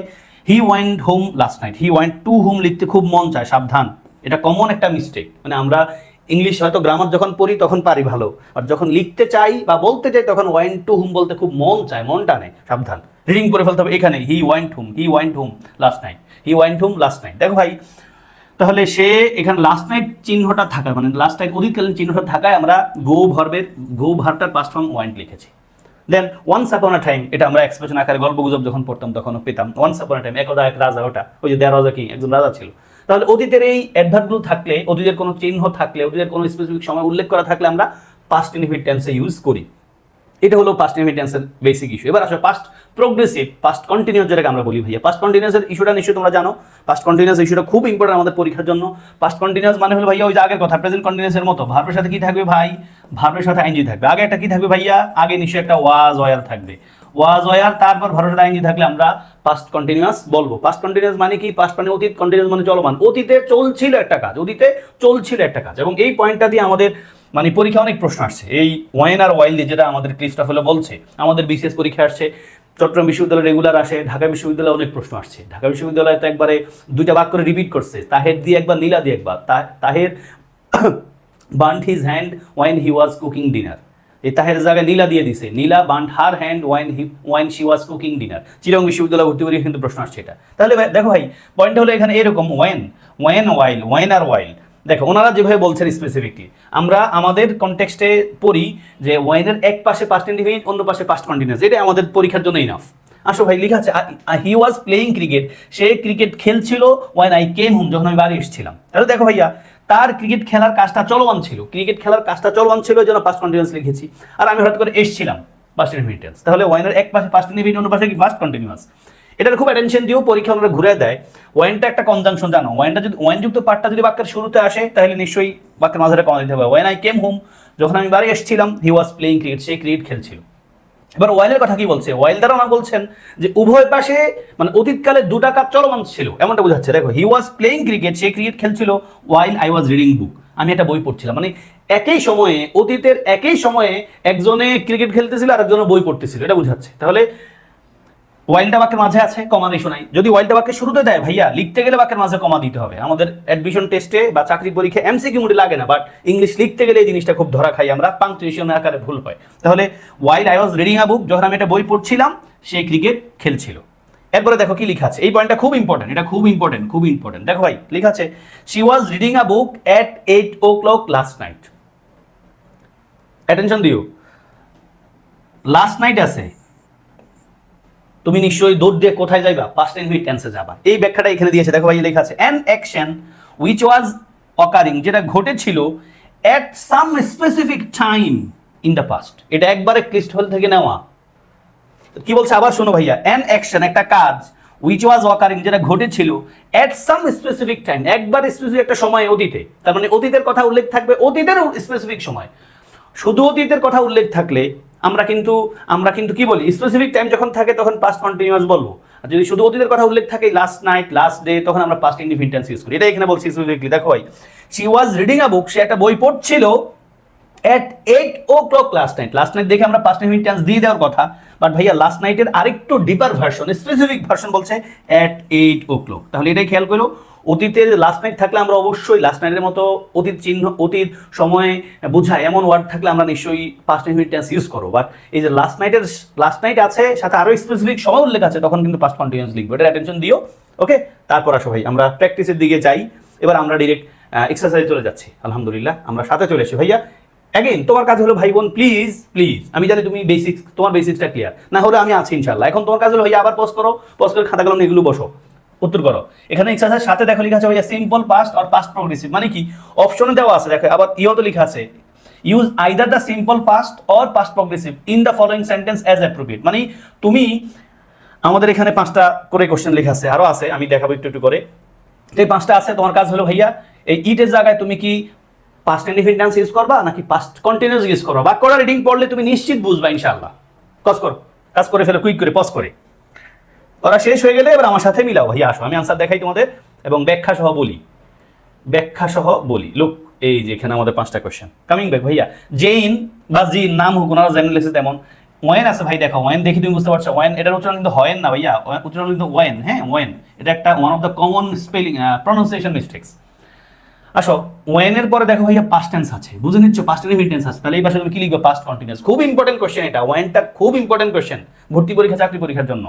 he went home last night he went to home লিখতে খুব মন চায় সাবধান এটা কমন একটা মিস্টেক মানে আমরা ইংলিশ হয়তো গ্রামার যখন পড়ি তখন পারি ভালো আর যখন লিখতে চাই বা বলতে চাই তখন ওয়াইন টু হুম বলতে খুব মন চায় মন টানে সাবধান রিডিং করে ফেলতে হবে এখানে he went home he went home last night he went home last night দেখো ভাই তাহলে সে এখানে লাস্ট নাইট চিহ্নটা থাকায় মানে লাস্ট নাইট অধিককালীন চিহ্নটা থাকায় আমরা গো ভার্বের গো ভার্বটার পাস্ট ফর্ম ওয়ান্ট লিখেছি দেন ওয়ান্স আপন আ টাইম এটা আমরা এক্সপ্রেশন আকারে গল্প গুজব যখন পড়তাম তখন পেতাম ওয়ান্স আপন আ টাইম একদা এক রাজা ওটা ওই যে দেয়া রাজা কি একজন রাজা ছিল তাহলে অতীতের এই অ্যাডভার্টগুলো থাকলে অতীতের কোনো চিহ্ন থাকলে অতীতের কোনো স্পেসিফিক সময় উল্লেখ করা থাকলে আমরা পাস্ট ইনিফিট টেন্সে ইউজ করি এটা হলো পাস্ট ইনভিটেন্সের বেসিক ইস্যু এবার আসো পাস্ট প্রোগ্রেসিভ পাস্ট কন্টিনিউস যেটাকে আমরা বলি ভাইয়া পাস্ট কন্টিনিউসের ইস্যুটা নিশ্চয়ই তোমরা জানো পাস্ট কন্টিনিউস ইস্যুটা খুব ইম্পর্টেন্ট আমাদের পরীক্ষার জন্য পাস্ট কন্টিনিউস মানে হলো ভাইয়া ওই যে আগের কথা প্রেজেন্ট কন্টিনিউসের মতো ভার্বের সাথে কি থাকবে ভাই ভার্বের সাথে আইনজি থাকবে আগে একটা কি থাকবে ভাইয়া আগে নিশ্চয়ই একটা ওয়াজ অয়ার থাকবে ওয়াজ অয়ার তারপর ভার্বের আইনজি থাকলে আমরা পাস্ট কন্টিনিউয়াস বলবো পাস্ট কন্টিনিউস মানে কি পাস্ট মানে অতীত কন্টিনিউস মানে চলমান অতীতে চলছিল একটা কাজ অতীতে চলছিল একটা কাজ এবং এই পয়েন্টটা দিয়ে আমাদের মানে পরীক্ষা অনেক প্রশ্ন আসছে এই ওয়াইন আর ওয়াইল্ড যেটা আমাদের ক্রিস্টাফেলো বলছে আমাদের বিশেষ পরীক্ষা আসছে চট্টগ্রাম বিশ্ববিদ্যালয় রেগুলার আসে ঢাকা বিশ্ববিদ্যালয়ে অনেক প্রশ্ন আসছে ঢাকা বিশ্ববিদ্যালয়ে তো একবারে দুইটা ভাগ করে রিপিট করছে তাহের দিয়ে একবার লীলা দিয়ে একবার Taher [coughs] burnt his hand when he was cooking dinner এই তাহের জায়গায় নীলা দিয়ে দিছে Nila burnt her hand when he when she was cooking dinner চিরং বিশ্ববিদ্যালয় ভর্তি পরীক্ষা কিন্তু প্রশ্ন আসছে এটা তাহলে দেখো ভাই পয়েন্ট হলো এখানে এরকম ওয়াইন ওয়াইন ওয়াইল ওয়াইন আর ওয়াইল্ড দেখো ওনারা যেভাবে বলছেন স্পেসিফিকলি আমরা আমাদের কন্টেক্সটে পড়ি যে ওয়াইনের এক পাশে পাস্ট ইন্ডিফিনিট অন্য পাশে পাস্ট কন্টিনিউস এটা আমাদের পরীক্ষার জন্য ইনাফ আসো ভাই লিখা আছে হি ওয়াজ প্লেয়িং ক্রিকেট সে ক্রিকেট খেলছিল ওয়াইন আই কেম হোম যখন আমি বাড়ি এসেছিলাম তাহলে দেখো ভাইয়া তার ক্রিকেট খেলার কাজটা চলমান ছিল ক্রিকেট খেলার কাজটা চলমান ছিল যেন পাস্ট কন্টিনিউস লিখেছি আর আমি হঠাৎ করে এসেছিলাম পাস্ট ইনফিনিটেন্স তাহলে ওয়াইনের এক পাশে পাস্ট ইনফিনিট অন্য পাশে কি পাস্ট কন্টিনিউস এটার খুব অ্যাটেনশন দিয়েও পরীক্ষা আমরা ঘুরে দেয় ওয়েনটা একটা কনজাংশন জানো ওয়েনটা যদি যুক্ত পার্টটা যদি বাক্যের শুরুতে আসে তাহলে নিশ্চয়ই বাক্যের মাঝে কমা দিতে হবে ওয়েন আই কেম হোম যখন আমি বাড়ি এসেছিলাম হি ওয়াজ প্লেইং ক্রিকেট সে ক্রিকেট খেলছিল এবার ওয়াইলের কথা কি বলছে ওয়াইল দ্বারা আমার বলছেন যে উভয় পাশে মানে অতীতকালে দুটা কাজ চলমান ছিল এমনটা বোঝাচ্ছে দেখো হি ওয়াজ প্লেইং ক্রিকেট সে ক্রিকেট খেলছিল while I was reading book আমি একটা বই পড়ছিলাম মানে একই সময়ে অতীতের একই সময়ে একজনে ক্রিকেট খেলতেছিল আর একজনে বই পড়তেছিল এটা বোঝাচ্ছে তাহলে ওয়াইল্ডটা বাক্যের মাঝে আছে কমা দিয়ে নাই যদি ওয়াইল্ড বাক্যের শুরুতে দেয় ভাইয়া লিখতে গেলে বাক্যের মাঝে কমা দিতে হবে আমাদের অ্যাডমিশন টেস্টে বা চাকরি পরীক্ষা এমসিকিউ মুডি লাগে না বাট ইংলিশ লিখতে গেলে এই জিনিসটা খুব ধরা খাই আমরা পাংচুয়েশন আকারে ভুল হয় তাহলে while I was reading a book যখন আমি একটা বই পড়ছিলাম সে ক্রিকেট খেলছিল এরপরে দেখো কি লেখা আছে এই পয়েন্টটা খুব ইম্পর্টেন্ট এটা খুব ইম্পর্টেন্ট খুব ইম্পর্টেন্ট দেখো ভাই লেখা আছে she was reading a book at eight o'clock last night attention দিও লাস্ট নাইট আছে তুমি নিশ্চয়ই দৌড় দিয়ে কোথায় যাইবা পাস্ট ইনভিট টেন্সে যাবা এই ব্যাখ্যাটা এখানে দিয়েছে দেখো ভাই লেখা আছে an action which was occurring যেটা ঘটেছিল at some specific time in the past এটা একবারে ক্লিস্ট হল থেকে নেওয়া কি বলছে আবার শোনো ভাইয়া অ্যান অ্যাকশন একটা কাজ উইচ ওয়াজ অকারিং যেটা ঘটেছিল অ্যাট সাম স্পেসিফিক টাইম একবার স্পেসিফিক একটা সময় অতীতে তার মানে অতীতের কথা উল্লেখ থাকবে অতীতের স্পেসিফিক সময় শুধু অতীতের কথা উল্লেখ থাকলে আমরা কিন্তু আমরা কিন্তু কি বলি স্পেসিফিক টাইম যখন থাকে তখন পাস্ট কন্টিনিউয়াস বলবো আর যদি শুধু অতীতের কথা উল্লেখ থাকে লাস্ট নাইট লাস্ট ডে তখন আমরা পাস্ট ইন্ডিফিন টেন্স ইউজ করি এটা এখানে বলছি স্পেসিফিকলি দেখো ভাই শি ওয়াজ রিডিং আ বুক সে একটা বই পড়ছিল at eight o'clock last night last night দেখে আমরা পাস্ট ইন্ডিফিন টেন্স দিয়ে দেওয়ার কথা বাট ভাইয়া লাস্ট নাইটের আরেকটু ডিপার ভার্সন স্পেসিফিক ভার্সন বলছে অ্যাট এইট ও ক্লক তাহলে এটাই খেয়াল করলো অতীতের লাস্ট নাইট থাকলে আমরা অবশ্যই লাস্ট নাইটের মতো অতীত চিহ্ন অতীত সময়ে বোঝায় এমন ওয়ার্ড থাকলে আমরা নিশ্চয়ই পাস্ট ইনফিনিট টেন্স ইউজ করো বাট এই যে লাস্ট নাইটের লাস্ট নাইট আছে সাথে আরও স্পেসিফিক সময় উল্লেখ আছে তখন কিন্তু পাস্ট কন্টিনিউস লিখবো এটা অ্যাটেনশন দিও ওকে তারপর আসো ভাই আমরা প্র্যাকটিসের দিকে যাই এবার আমরা ডিরেক্ট এক্সারসাইজ চলে যাচ্ছি আলহামদুলিল্লাহ আমরা সাথে চলে এসেছি ভাইয়া অ্যাগেন তোমার কাজ হলো ভাই বোন প্লিজ প্লিজ আমি জানি তুমি বেসিক্স তোমার বেসিক্সটা ক্লিয়ার না হলে আমি আছি ইনশাল্লাহ এখন তোমার কাজ হলো ভাইয়া আবার পজ করো পজ করে খাতা কলম এগুলো বসো উত্তর করো এখানে আছে সাথে দেখো লেখা আছে ভাইয়া সিম্পল পাস্ট আর পাস্ট প্রগ্রেসিভ মানে কি অপশনে দেওয়া আছে দেখো আবার ইও তো লেখা আছে use either the simple past or past progressive in the following sentence as appropriate মানে তুমি আমাদের এখানে পাঁচটা করে কোশ্চেন লেখা আছে আরও আছে আমি দেখাবো একটু একটু করে এই পাঁচটা আছে তোমার কাজ হলো ভাইয়া এই ইটের জায়গায় তুমি কি পাস্ট ইন্ডিপেন্ডেন্স ইউজ করবা নাকি পাস্ট কন্টিনিউস ইউজ করবা বা কটা রিডিং পড়লে তুমি নিশ্চিত বুঝবা ইনশাল্লাহ কাজ করো কাজ করে ফেলো কুইক করে পজ করে করা শেষ হয়ে গেলে এবার আমার সাথে মিলাও ভাই আসো আমি আনসার দেখাই তোমাদের এবং ব্যাখ্যা সহ বলি ব্যাখ্যা সহ বলি লুক এই যে এখানে আমাদের পাঁচটা কোয়েশ্চেন কামিং ব্যাক ভাইয়া জেইন বা জিন নাম হোক ওনারা জেনে লেগেছে তেমন ওয়েন আছে ভাই দেখো ওয়েন দেখি তুমি বুঝতে পারছো ওয়েন এটার উচ্চারণ কিন্তু হয় না ভাইয়া উচ্চারণ কিন্তু ওয়েন হ্যাঁ ওয়েন এটা একটা one of the common spelling pronunciation mistakes আসো ওয়েনের পরে দেখো ভাইয়া পাস্ট টেন্স আছে বুঝে নিচ্ছ পাস্ট ইনফিনিট টেন্স আছে তাহলে এই ভাষায় তুমি কি লিখবে পাস্ট কন্টিনিউয়াস খুব ইম্পর্টেন্ট কোশ্চেন এটা ওয়েনটা খুব ইম্পর্টেন্ট কোশ্চেন ভর্তি পরীক্ষা চাকরি পরীক্ষার জন্য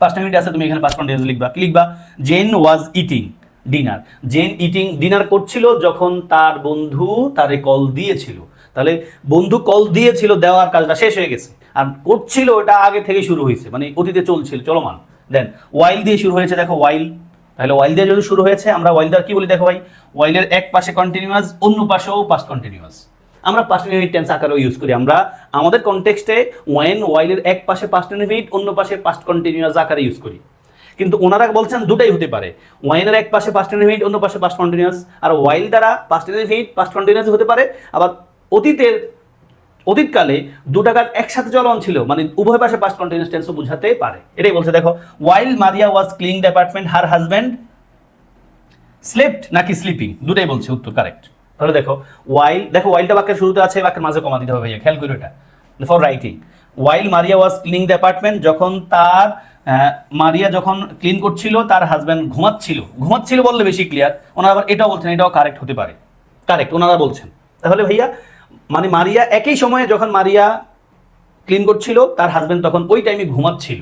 পাঁচটা মিনিট আছে তুমি এখানে পাঁচ ঘন্টা লিখবা লিখবা Jane was eating dinner Jane eating dinner করছিল যখন তার বন্ধু তারে কল দিয়েছিল তাহলে বন্ধু কল দিয়েছিল দেওয়ার কাজটা শেষ হয়ে গেছে আর করছিল ওটা আগে থেকে শুরু হয়েছে মানে অতীতে চলছিল চলমান দেন ওয়াইল দিয়ে শুরু হয়েছে দেখো ওয়াইল তাহলে ওয়াইল দিয়ে যদি শুরু হয়েছে আমরা ওয়াইল দ্বারা কি বলি দেখো ভাই ওয়াইলের এক পাশে কন্টিনিউয়াস অন্য পাশেও পাস্ট কন্টিনিউয়াস আমরা পাস্টেনিফিট টেন্স আকারেও ইউজ করি আমরা আমাদের কনটেক্সটে ওয়েন ওয়াইলের এক পাশে পাস্টেনিফিট অন্য পাশে পাস্ট কন্টিনিউয়াস আকারে ইউজ করি কিন্তু ওনারা বলছেন দুটাই হতে পারে ওয়াইনের এক পাশে পাস্ট কন্টিনিউট অন্য পাশে পাস্ট কন্টিনিউয়াস আর ওয়াইল দ্বারা পাস্ট কন্টিনিউট পাস্ট কন্টিনিউয়াস হতে পারে আবার অতীতের অতীতকালে দুটা কাজ একসাথে চলন ছিল মানে উভয় পাশে পাস্ট কন্টিনিউয়াস টেন্সও বোঝাতে পারে এটাই বলছে দেখো while Maria was cleaning department apartment her husband slept নাকি স্লিপিং দুটাই বলছে উত্তর কারেক্ট তাহলে দেখো ওয়াইল দেখো ওয়াইলটা বাক্যের শুরুতে আছে বাক্যের মাঝে কমা দিতে হবে ভাইয়া খেয়াল করো এটা for writing while Maria was cleaning the apartment যখন তার মারিয়া যখন ক্লিন করছিল তার হাজব্যান্ড ঘুমাচ্ছিল ঘুমাচ্ছিল বললে বেশি ক্লিয়ার ওনারা আবার এটাও বলছেন এটাও কারেক্ট হতে পারে কারেক্ট ওনারা বলছেন তাহলে ভাইয়া মানে মারিয়া একই সময়ে যখন মারিয়া ক্লিন করছিল তার হাজব্যান্ড তখন ওই টাইমে ঘুমাচ্ছিল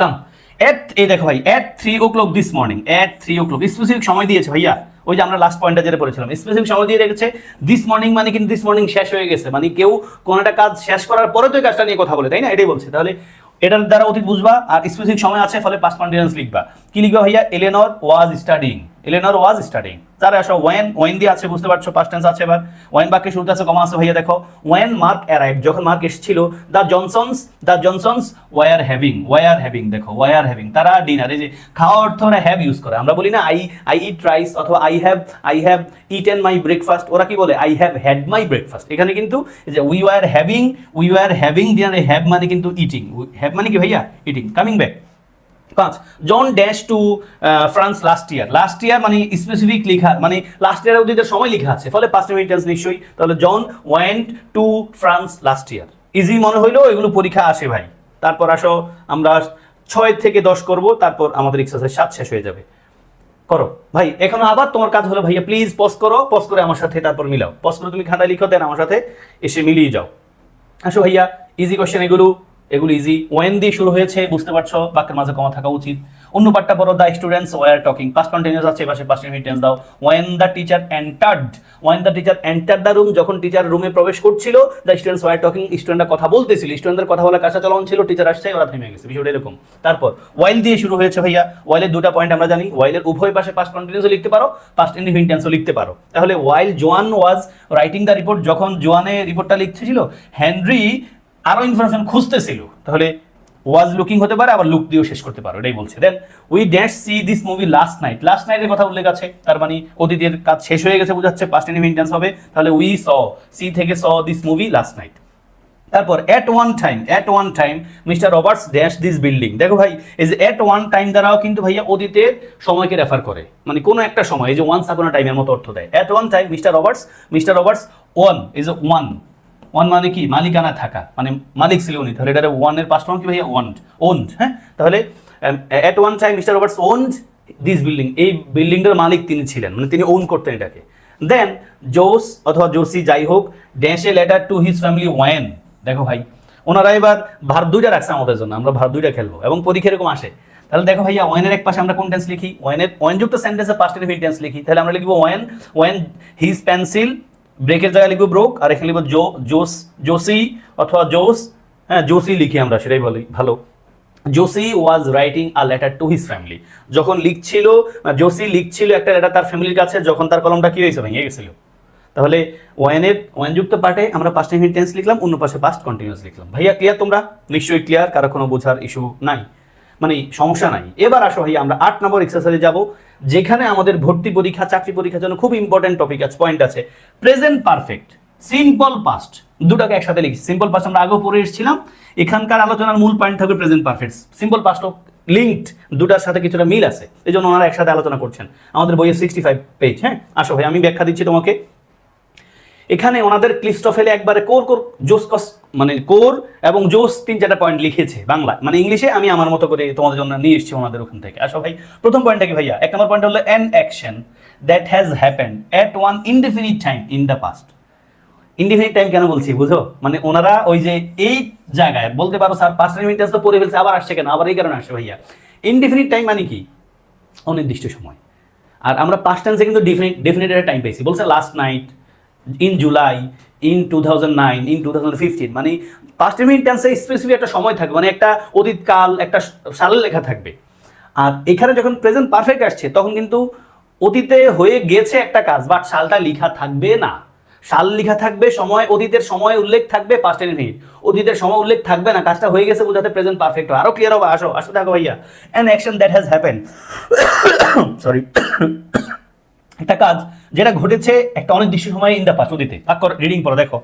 কাম এট এই দেখো ভাই at three o'clock this morning at three o'clock specific সময় দিয়েছে ভাইয়া ওই যে আমরা লাস্ট পয়েন্টটা যেটা বলেছিলাম স্পেসিফিক সময় দিয়ে রেখেছে দিস মর্নিং মানে কিন্তু দিস মর্নিং শেষ হয়ে গেছে মানে কেউ কোনো একটা কাজ শেষ করার পরে তো এই কাজটা নিয়ে কথা বলে তাই না এটাই বলছে তাহলে এটার দ্বারা অতীত বুঝবা আর স্পেসিফিক সময় আছে ফলে পাস্ট কন্টিনিউস লিখবা কি লিখবা ভাইয়া Eleanor was studying Eleanor was studying তার আসো ওয়েন ওয়েন দিয়ে আছে বুঝতে পারছো পাস্ট টেন্স আছে এবার ওয়েন বাক্যে শুরুতে আছে কমা আছে ভাইয়া দেখো ওয়েন মার্ক অ্যারাইভ যখন মার্ক এসেছিল the Johnsons the Johnsons were having were having দেখো ওয়ার হ্যাভিং তারা ডিনার এই যে খাওয়া অর্থ ওরা হ্যাভ ইউজ করে আমরা বলি না আই আই ইট রাইস অথবা I have I have eaten my breakfast ওরা কি বলে I have had my breakfast এখানে কিন্তু যে we were having we were having dinner have মানে কিন্তু ইটিং হ্যাভ মানে কি ভাইয়া ইটিং কামিং ব্যাক পাঁচ John dash to France last year last year মানে স্পেসিফিক লেখা মানে লাস্ট ইয়ার অবধি সময় লেখা আছে ফলে পাঁচটা মিনিটেন্স নিশ্চয়ই তাহলে John went to France last year easy মনে হইলেও এগুলো পরীক্ষা আসে ভাই তারপর আসো আমরা ছয় থেকে দশ করব তারপর আমাদের এক্সারসাইজ সাত শেষ হয়ে যাবে করো ভাই এখন আবার তোমার কাজ হলো ভাইয়া প্লিজ পজ করো পজ করে আমার সাথে তারপর মিলাও পজ করে তুমি খাতায় লিখো দেন আমার সাথে এসে মিলিয়ে যাও আসো ভাইয়া ইজি কোয়েশ্চেন এগুলো এগুলো ইজি ওয়েন দিয়ে শুরু হয়েছে বুঝতে পারছো বাক্যের মাঝে কমা থাকা উচিত অন্য পাঠটা বড় the students were talking past continuous আছে এবার পাস্ট টেন্স দাও when the teacher entered when the teacher enter the room যখন টিচার রুমে প্রবেশ করছিল দ্য স্টুডেন্টস ওয়ার টকিং স্টুডেন্টরা কথা বলতেছিল স্টুডেন্টদের কথা বলা কাঁচা চলন ছিল টিচার আসছে ওরা থেমে গেছে বিষয়টা এরকম তারপর ওয়াইল দিয়ে শুরু হয়েছে ভাইয়া ওয়াইলের দুটা পয়েন্ট আমরা জানি ওয়াইলের উভয় পাশে পাস্ট কন্টিনিউসও লিখতে পারো পাস্ট ইন্ডিফিনিটেন্সও লিখতে পারো তাহলে ওয়াইল জোয়ান ওয়াজ রাইটিং দ্য রিপোর্ট যখন জোয়ানে রিপোর্টটা লিখতেছিল হেনরি আরও ইনফরমেশন খুঁজতেছিল তাহলে ওয়াজ লুকিং হতে পারে আবার লুক দিয়েও শেষ করতে পারো এটাই বলছে then we dash see this movie last night last নাইটের কথা উল্লেখ আছে তার মানে অতীতের কাজ শেষ হয়ে গেছে বোঝাচ্ছে পাস্ট ইন্ডিপেন্ডেন্স হবে তাহলে উই স সি থেকে saw this movie last night তারপর at one time at one time mister Roberts dash this building দেখো ভাই এই যে অ্যাট ওয়ান টাইম দ্বারাও কিন্তু ভাইয়া অতীতের সময়কে রেফার করে মানে কোনো একটা সময় এই যে ওয়ান সাপনা টাইমের মতো অর্থ দেয় at one time mister Roberts mister Roberts one is one one মানে কি মালিকানা থাকা মানে মালিক ছিল উনি তাহলে এটা ওয়ানের ফর্ম কি ভাই ওয়ান ওন্ড হ্যাঁ তাহলে at one time mister Roberts owned this building এই বিল্ডিংটার মালিক তিনি ছিলেন মানে তিনি ওন করতেন এটাকে দেন জোস অথবা জোসি যাই হোক ড্যাশে letter to his family when দেখো ভাই ওনারা এবার ভার দুইটা রাখছে আমাদের জন্য আমরা ভার দুইটা খেলবো এবং পরীক্ষা এরকম আসে তাহলে দেখো ভাইয়া ওয়েনের এক পাশে আমরা কোন টেন্স লিখি ওয়েনের যুক্ত সেন্টেন্সের পাস্ট ফিল টেন্স লিখি তাহলে আমরা লিখবো ওয়েন ওয়েন হিজ পেন্সিল ব্রেকের জায়গায় লিখবো ব্রোক আর এখানে লিখবো জো জোস জোসি অথবা জোস হ্যাঁ জোসি লিখি আমরা সেটাই বলি ভালো Josie was writing a letter to his family যখন লিখছিল জোসি লিখছিল একটা লেটার তার ফ্যামিলির কাছে যখন তার কলমটা কী হয়েছে ভেঙে গেছিল তাহলে ওয়ানের যুক্ত পার্টে আমরা পাস্ট ইনফিনিট টেন্স লিখলাম অন্য পাশে পাস্ট কন্টিনিউয়াস লিখলাম ভাইয়া ক্লিয়ার তোমরা নিশ্চয়ই ক্লিয়ার কারো কোনো বোঝার ইস্যু নাই মানে সমস্যা নাই এবার আসো ভাইয়া আমরা আট নম্বর এক্সারসাইজে যাব যেখানে আমাদের ভর্তি পরীক্ষা চাকরি পরীক্ষার জন্য খুব ইম্পর্টেন্ট টপিক আছে পয়েন্ট আছে প্রেজেন্ট পারফেক্ট সিম্পল পাস্ট দুটাকে একসাথে লিখি সিম্পল পাস্ট আমরা আগেও পড়ে এসেছিলাম এখানকার আলোচনার মূল পয়েন্ট থাকবে present perfect simple past linked দুটার সাথে কিছুটা মিল আছে এই জন্য ওনারা একসাথে আলোচনা করছেন আমাদের বইয়ে সিক্সটি ফাইভ পেজ হ্যাঁ আসো ভাই আমি ব্যাখ্যা দিচ্ছি তোমাকে এখানে ওনাদের ক্লিস্টফেলে একবারে কোর কোর জোস কস মানে কোর এবং জোস তিন চারটা পয়েন্ট লিখেছে বাংলা মানে ইংলিশে আমি আমার মতো করে তোমাদের জন্য নিয়ে এসেছি ওনাদের ওখান থেকে আসো ভাই প্রথম পয়েন্টটা কি ভাইয়া এক নম্বর পয়েন্ট হলো an action that has happen at one indefinite time in the past indefinite time কেন বলছি বুঝো মানে ওনারা ওই যে এই জায়গায় বলতে পারো স্যার পাঁচ মিনিট তো পড়ে ফেলছে আবার আসছে কেন আবার এই কারণে আসছে ভাইয়া ইনডিফিনিট টাইম মানে কি অনির্দিষ্ট সময় আর আমরা পাঁচ টেন্সে কিন্তু ডিফিনিট ডেফিনেট একটা টাইম পেয়েছি বলছে last night in July in two thousand nine in two thousand fifteen মানে পাস্ট মিনিট টেন্সে স্পেসিফিক একটা সময় থাকবে মানে একটা অতীতকাল একটা সাল লেখা থাকবে আর এখানে যখন প্রেজেন্ট পারফেক্ট আসছে তখন কিন্তু অতীতে হয়ে গেছে একটা কাজ বাট সালটা লিখা থাকবে না সাল লিখা থাকবে সময় অতীতের সময় উল্লেখ থাকবে পাস্ট ইনফিনিট অতীতের সময় উল্লেখ থাকবে না কাজটা হয়ে গেছে বোঝাতে প্রেজেন্ট পারফেক্ট আরও ক্লিয়ার হবে আসো আসো থাকো ভাইয়া an action that has happen sorry একটা কাজ যেটা ঘটেছে একটা অনির্দিষ্ট সময় ইন দ্য পাস্ট অতীতে তারপর রিডিং পরে দেখো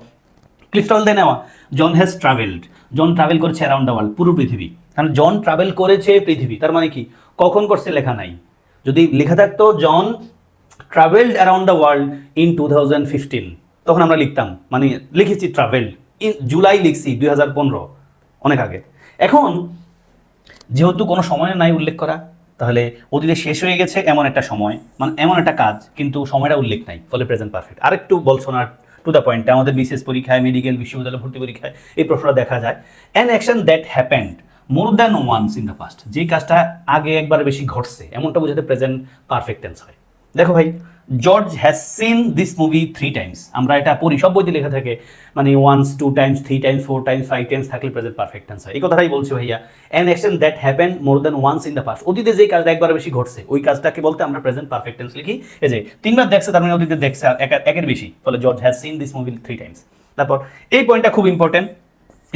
ক্রিস্টল দে নেওয়া John has travelled John travel করেছে অ্যারাউন্ড দ্য ওয়ার্ল্ড পুরো পৃথিবী কারণ জন ট্রাভেল করেছে পৃথিবী তার মানে কি কখন করছে লেখা নাই যদি লেখা থাকতো John travelled around the world in two thousand fifteen তখন আমরা লিখতাম মানে লিখেছি ট্রাভেলড ইন জুলাই লিখছি দুই হাজার পনেরো অনেক আগে এখন যেহেতু কোনো সময় নাই উল্লেখ করা তাহলে অতীতে শেষ হয়ে গেছে এমন একটা সময় মানে এমন একটা কাজ কিন্তু সময়টা উল্লেখ নাই ফলে প্রেজেন্ট পারফেক্ট আরেকটু বলছো না টু দ্য পয়েন্ট আমাদের বিশেষ পরীক্ষায় মেডিকেল বিশ্ববিদ্যালয় ভর্তি পরীক্ষায় এই প্রশ্নটা দেখা যায় an action that happened more than once in the past যে কাজটা আগে একবার বেশি ঘটছে এমনটা বোঝাতে প্রেজেন্ট পারফেক্ট টেন্স হয় দেখো ভাই George has seen this movie three times আমরা এটা পড়ি সব বইতে লেখা থাকে মানে once two times three times four times five times থাকলে প্রেজেন্ট পারফেক্ট টেন্স হয় এই কথাটাই বলছি ভাইয়া an action that happen more than once in the past অতীতে যে কাজটা একবার বেশি ঘটছে ওই কাজটাকে বলতে আমরা প্রেজেন্ট পারফেক্ট টেন্স লিখি এই যে তিনবার দেখছে তার মানে অতীতে দেখছে একের বেশি ফলে George has seen this movie three times তারপর এই পয়েন্টটা খুব ইম্পর্টেন্ট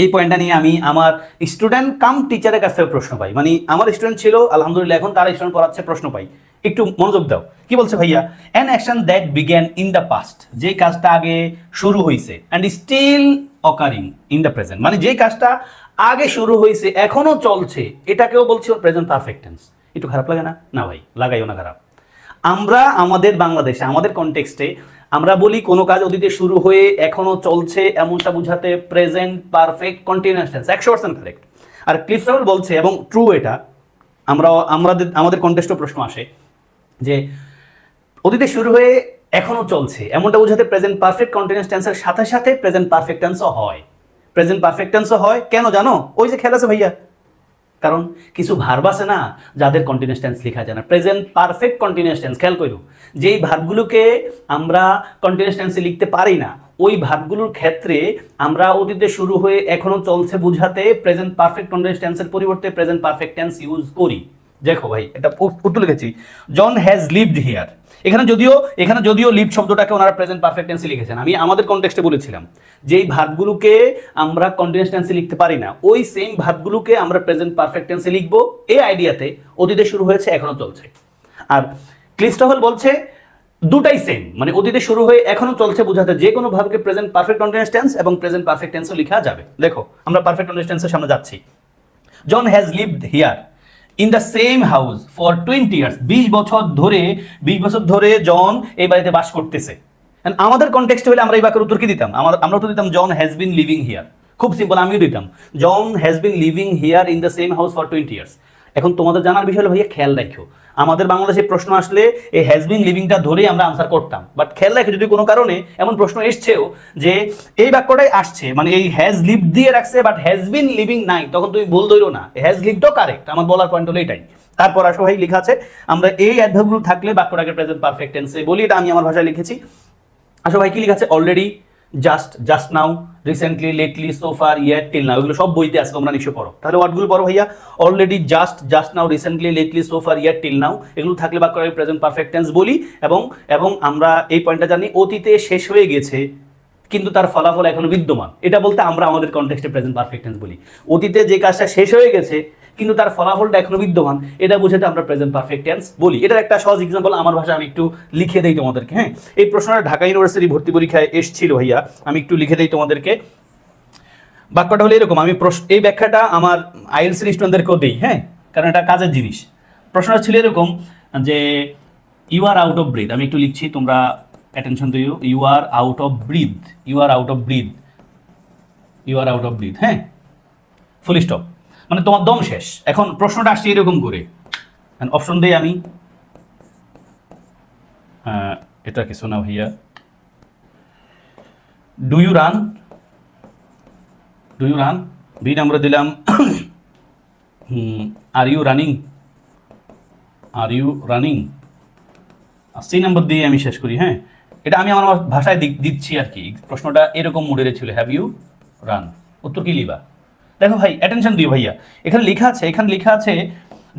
এই পয়েন্টটা নিয়ে আমি আমার স্টুডেন্ট কাম টিচারের কাছ থেকে প্রশ্ন পাই মানে আমার স্টুডেন্ট ছিল আলহামদুলিল্লাহ এখন তার স্টুডেন্ট পড়াচ্ছে প্রশ্ন পাই একটু মনোযোগ দাও কি বলছে ভাইয়া an action that began in the past যে কাজটা আগে শুরু হয়েছে and still occurring in the present মানে যে কাজটা আগে শুরু হয়েছে এখনো চলছে এটাকেও বলছে ওর প্রেজেন্ট পারফেক্ট টেন্স একটু খারাপ লাগে না না ভাই লাগাইও না খারাপ আমরা আমাদের বাংলাদেশে আমাদের কনটেক্সটে আমরা বলি কোনো কাজ অতীতে শুরু হয়ে এখনও চলছে এমনটা বোঝাতে প্রেজেন্ট পারফেক্ট কন্টিনিউস টেন্স একশো পার্সেন্ট কারেক্ট আর ক্লিফ বলছে এবং ট্রু এটা আমরা আমাদের আমাদের কন্টেস্টও প্রশ্ন আসে যে অতীতে শুরু হয়ে এখনও চলছে এমনটা বোঝাতে প্রেজেন্ট পারফেক্ট কন্টিনিউস টেন্সের সাথে সাথে প্রেজেন্ট পারফেক্ট টেন্সও হয় প্রেজেন্ট পারফেক্ট টেন্সও হয় কেন জানো ওই যে খেল আছে ভাইয়া কারণ কিছু ভার্ব আছে না যাদের কন্টিনিউস টেন্স লেখা যায় না প্রেজেন্ট পারফেক্ট কন্টিনিউস টেন্স খেয়াল করো যেই ভার্বগুলোকে আমরা কন্টিনিউস টেন্সে লিখতে পারি না ওই ভার্বগুলোর ক্ষেত্রে আমরা অতীতে শুরু হয়ে এখনও চলছে বুঝাতে প্রেজেন্ট পারফেক্ট কন্টিনিউস টেন্সের পরিবর্তে প্রেজেন্ট পারফেক্ট টেন্স ইউজ করি দেখো ভাই এটা উত্তর লিখেছি জন হ্যাজ লিভড হিয়ার এখানে যদিও এখানে যদিও লিভ শব্দটাকে ওনারা প্রেজেন্ট পারফেক্ট টেন্সে লিখেছেন আমি আমাদের কনটেক্সটে বলেছিলাম যেই ভাবগুলোকে আমরা কন্টিনিউস টেন্সে লিখতে পারি না ওই সেম ভাবগুলোকে আমরা প্রেজেন্ট পারফেক্ট টেন্সে লিখব এই আইডিয়াতে অতীতে শুরু হয়েছে এখনও চলছে আর ক্লিস্টফেল বলছে দুটাই সেম মানে অতীতে শুরু হয়ে এখনও চলছে বোঝাতে যে কোনো ভাবকে প্রেজেন্ট পারফেক্ট কন্টিনিউস টেন্স এবং প্রেজেন্ট পারফেক্ট টেন্সও লেখা যাবে দেখো আমরা পারফেক্ট কন্টিনিউস টেন্সের সামনে যাচ্ছি John has lived here in the same house for twenty years বিশ বছর ধরে বিশ বছর ধরে জন এই বাড়িতে বাস করতেছে আমাদের কন্টেক্সট হলে আমরা এই বাক্যের উত্তর কি দিতাম আমরা উত্তর দিতাম John has been living here খুব সিম্পল আমিও দিতাম John has been living here in the same house for twenty years এখন তোমাদের জানার বিষয় হলো ভাইয়া খেয়াল রাখো আমাদের বাংলাদেশে প্রশ্ন আসলে এই হ্যাজবিন লিভিংটা ধরেই আমরা আনসার করতাম বাট খেয়াল রাখে যদি কোনো কারণে এমন প্রশ্ন এসছেও যে এই বাক্যটাই আসছে মানে এই হ্যাজ লিভ দিয়ে রাখছে বাট হ্যাজ বিন লিভিং নাই তখন তুমি বল ধরো না হ্যাজ লিভটাও কারেক্ট আমার বলার পয়েন্ট হলো এটাই তারপর আসো ভাই লেখা আছে আমরা এই অ্যাডভার্বগুলো থাকলে বাক্যটাকে প্রেজেন্ট পারফেক্ট টেন্সে বলি এটা আমি আমার ভাষায় লিখেছি আসো ভাই কি লেখা আছে already just just now recently lately so far year till না এগুলো সব বইতে আসবে তোমরা নিশ্চয় পড়ো তাহলে ওয়ার্ডগুলো পড়ো ভাইয়া already just just now recently lately so far year till now এগুলো থাকলে বাক্য প্রেজেন্ট পারফেক্ট টেন্স বলি এবং এবং আমরা এই পয়েন্টটা জানি অতীতে শেষ হয়ে গেছে কিন্তু তার ফলাফল এখনো বিদ্যমান এটা বলতে আমরা আমাদের কন্টেক্সটে প্রেজেন্ট পারফেক্ট টেন্স বলি অতীতে যে কাজটা শেষ হয়ে গেছে কিন্তু তার ফলাফলটা এখনো বিদ্যমান এটা বুঝাতে আমরা প্রেজেন্ট পারফেক্ট টেন্স বলি এটার একটা সহজ এক্সাম্পল আমার ভাষা আমি একটু লিখে দিই তোমাদেরকে হ্যাঁ এই প্রশ্নটা ঢাকা ইউনিভার্সিটি ভর্তি পরীক্ষায় এসেছিল ভাইয়া আমি একটু লিখে দিই তোমাদেরকে বাক্যটা হলো এরকম আমি প্রশ্ন এই ব্যাখ্যাটা আমার আইএলসি স্টুডেন্টদেরকেও দিই হ্যাঁ কারণ এটা কাজের জিনিস প্রশ্নটা ছিল এরকম যে you are out of breath আমি একটু লিখছি তোমরা অ্যাটেনশন দিও you are out of breath you are out of breath you are out of breath হ্যাঁ ফুল স্টপ মানে তোমার দম শেষ এখন প্রশ্নটা আসছে এরকম করে অপশন দিই আমি এটা কিছু না ভাইয়া do you run do you run B number দিলাম are you running are you running C number দিয়ে আমি শেষ করি হ্যাঁ এটা আমি আমার ভাষায় দিচ্ছি আর কি প্রশ্নটা এরকম মোডে ছিল হ্যাভ ইউ রান উত্তর কি লিবা দেখো ভাই অ্যাটেনশন দিও ভাইয়া এখানে লেখা আছে এখানে লেখা আছে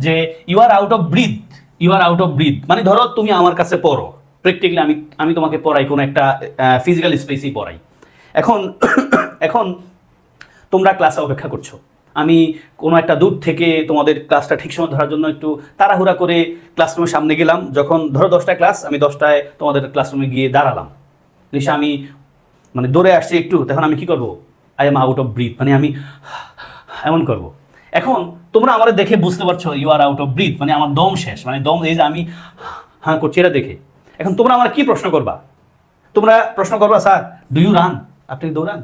যে you are out of breath you are out of breath মানে ধরো তুমি আমার কাছে পড়ো প্র্যাকটিক্যালি আমি আমি তোমাকে পড়াই কোনো একটা ফিজিক্যাল স্পেসেই পড়াই এখন [coughs] এখন তোমরা ক্লাসে অপেক্ষা করছো আমি কোনো একটা দূর থেকে তোমাদের ক্লাসটা ঠিক সময় ধরার জন্য একটু তাড়াহুড়া করে ক্লাসরুমের সামনে গেলাম যখন ধরো দশটা ক্লাস আমি দশটায় তোমাদের ক্লাসরুমে গিয়ে দাঁড়ালাম নিশা আমি মানে দৌড়ে আসছি একটু তখন আমি কি করবো I am out of breath মানে আমি এমন করব। এখন তোমরা আমার দেখে বুঝতে পারছো you are out of breath মানে আমার দম শেষ মানে দম এই যে আমি হ্যাঁ করছি এটা দেখে এখন তোমরা আমার কি প্রশ্ন করবা তোমরা প্রশ্ন করবা স্যার ডু ইউ রান আপনি দৌড়ান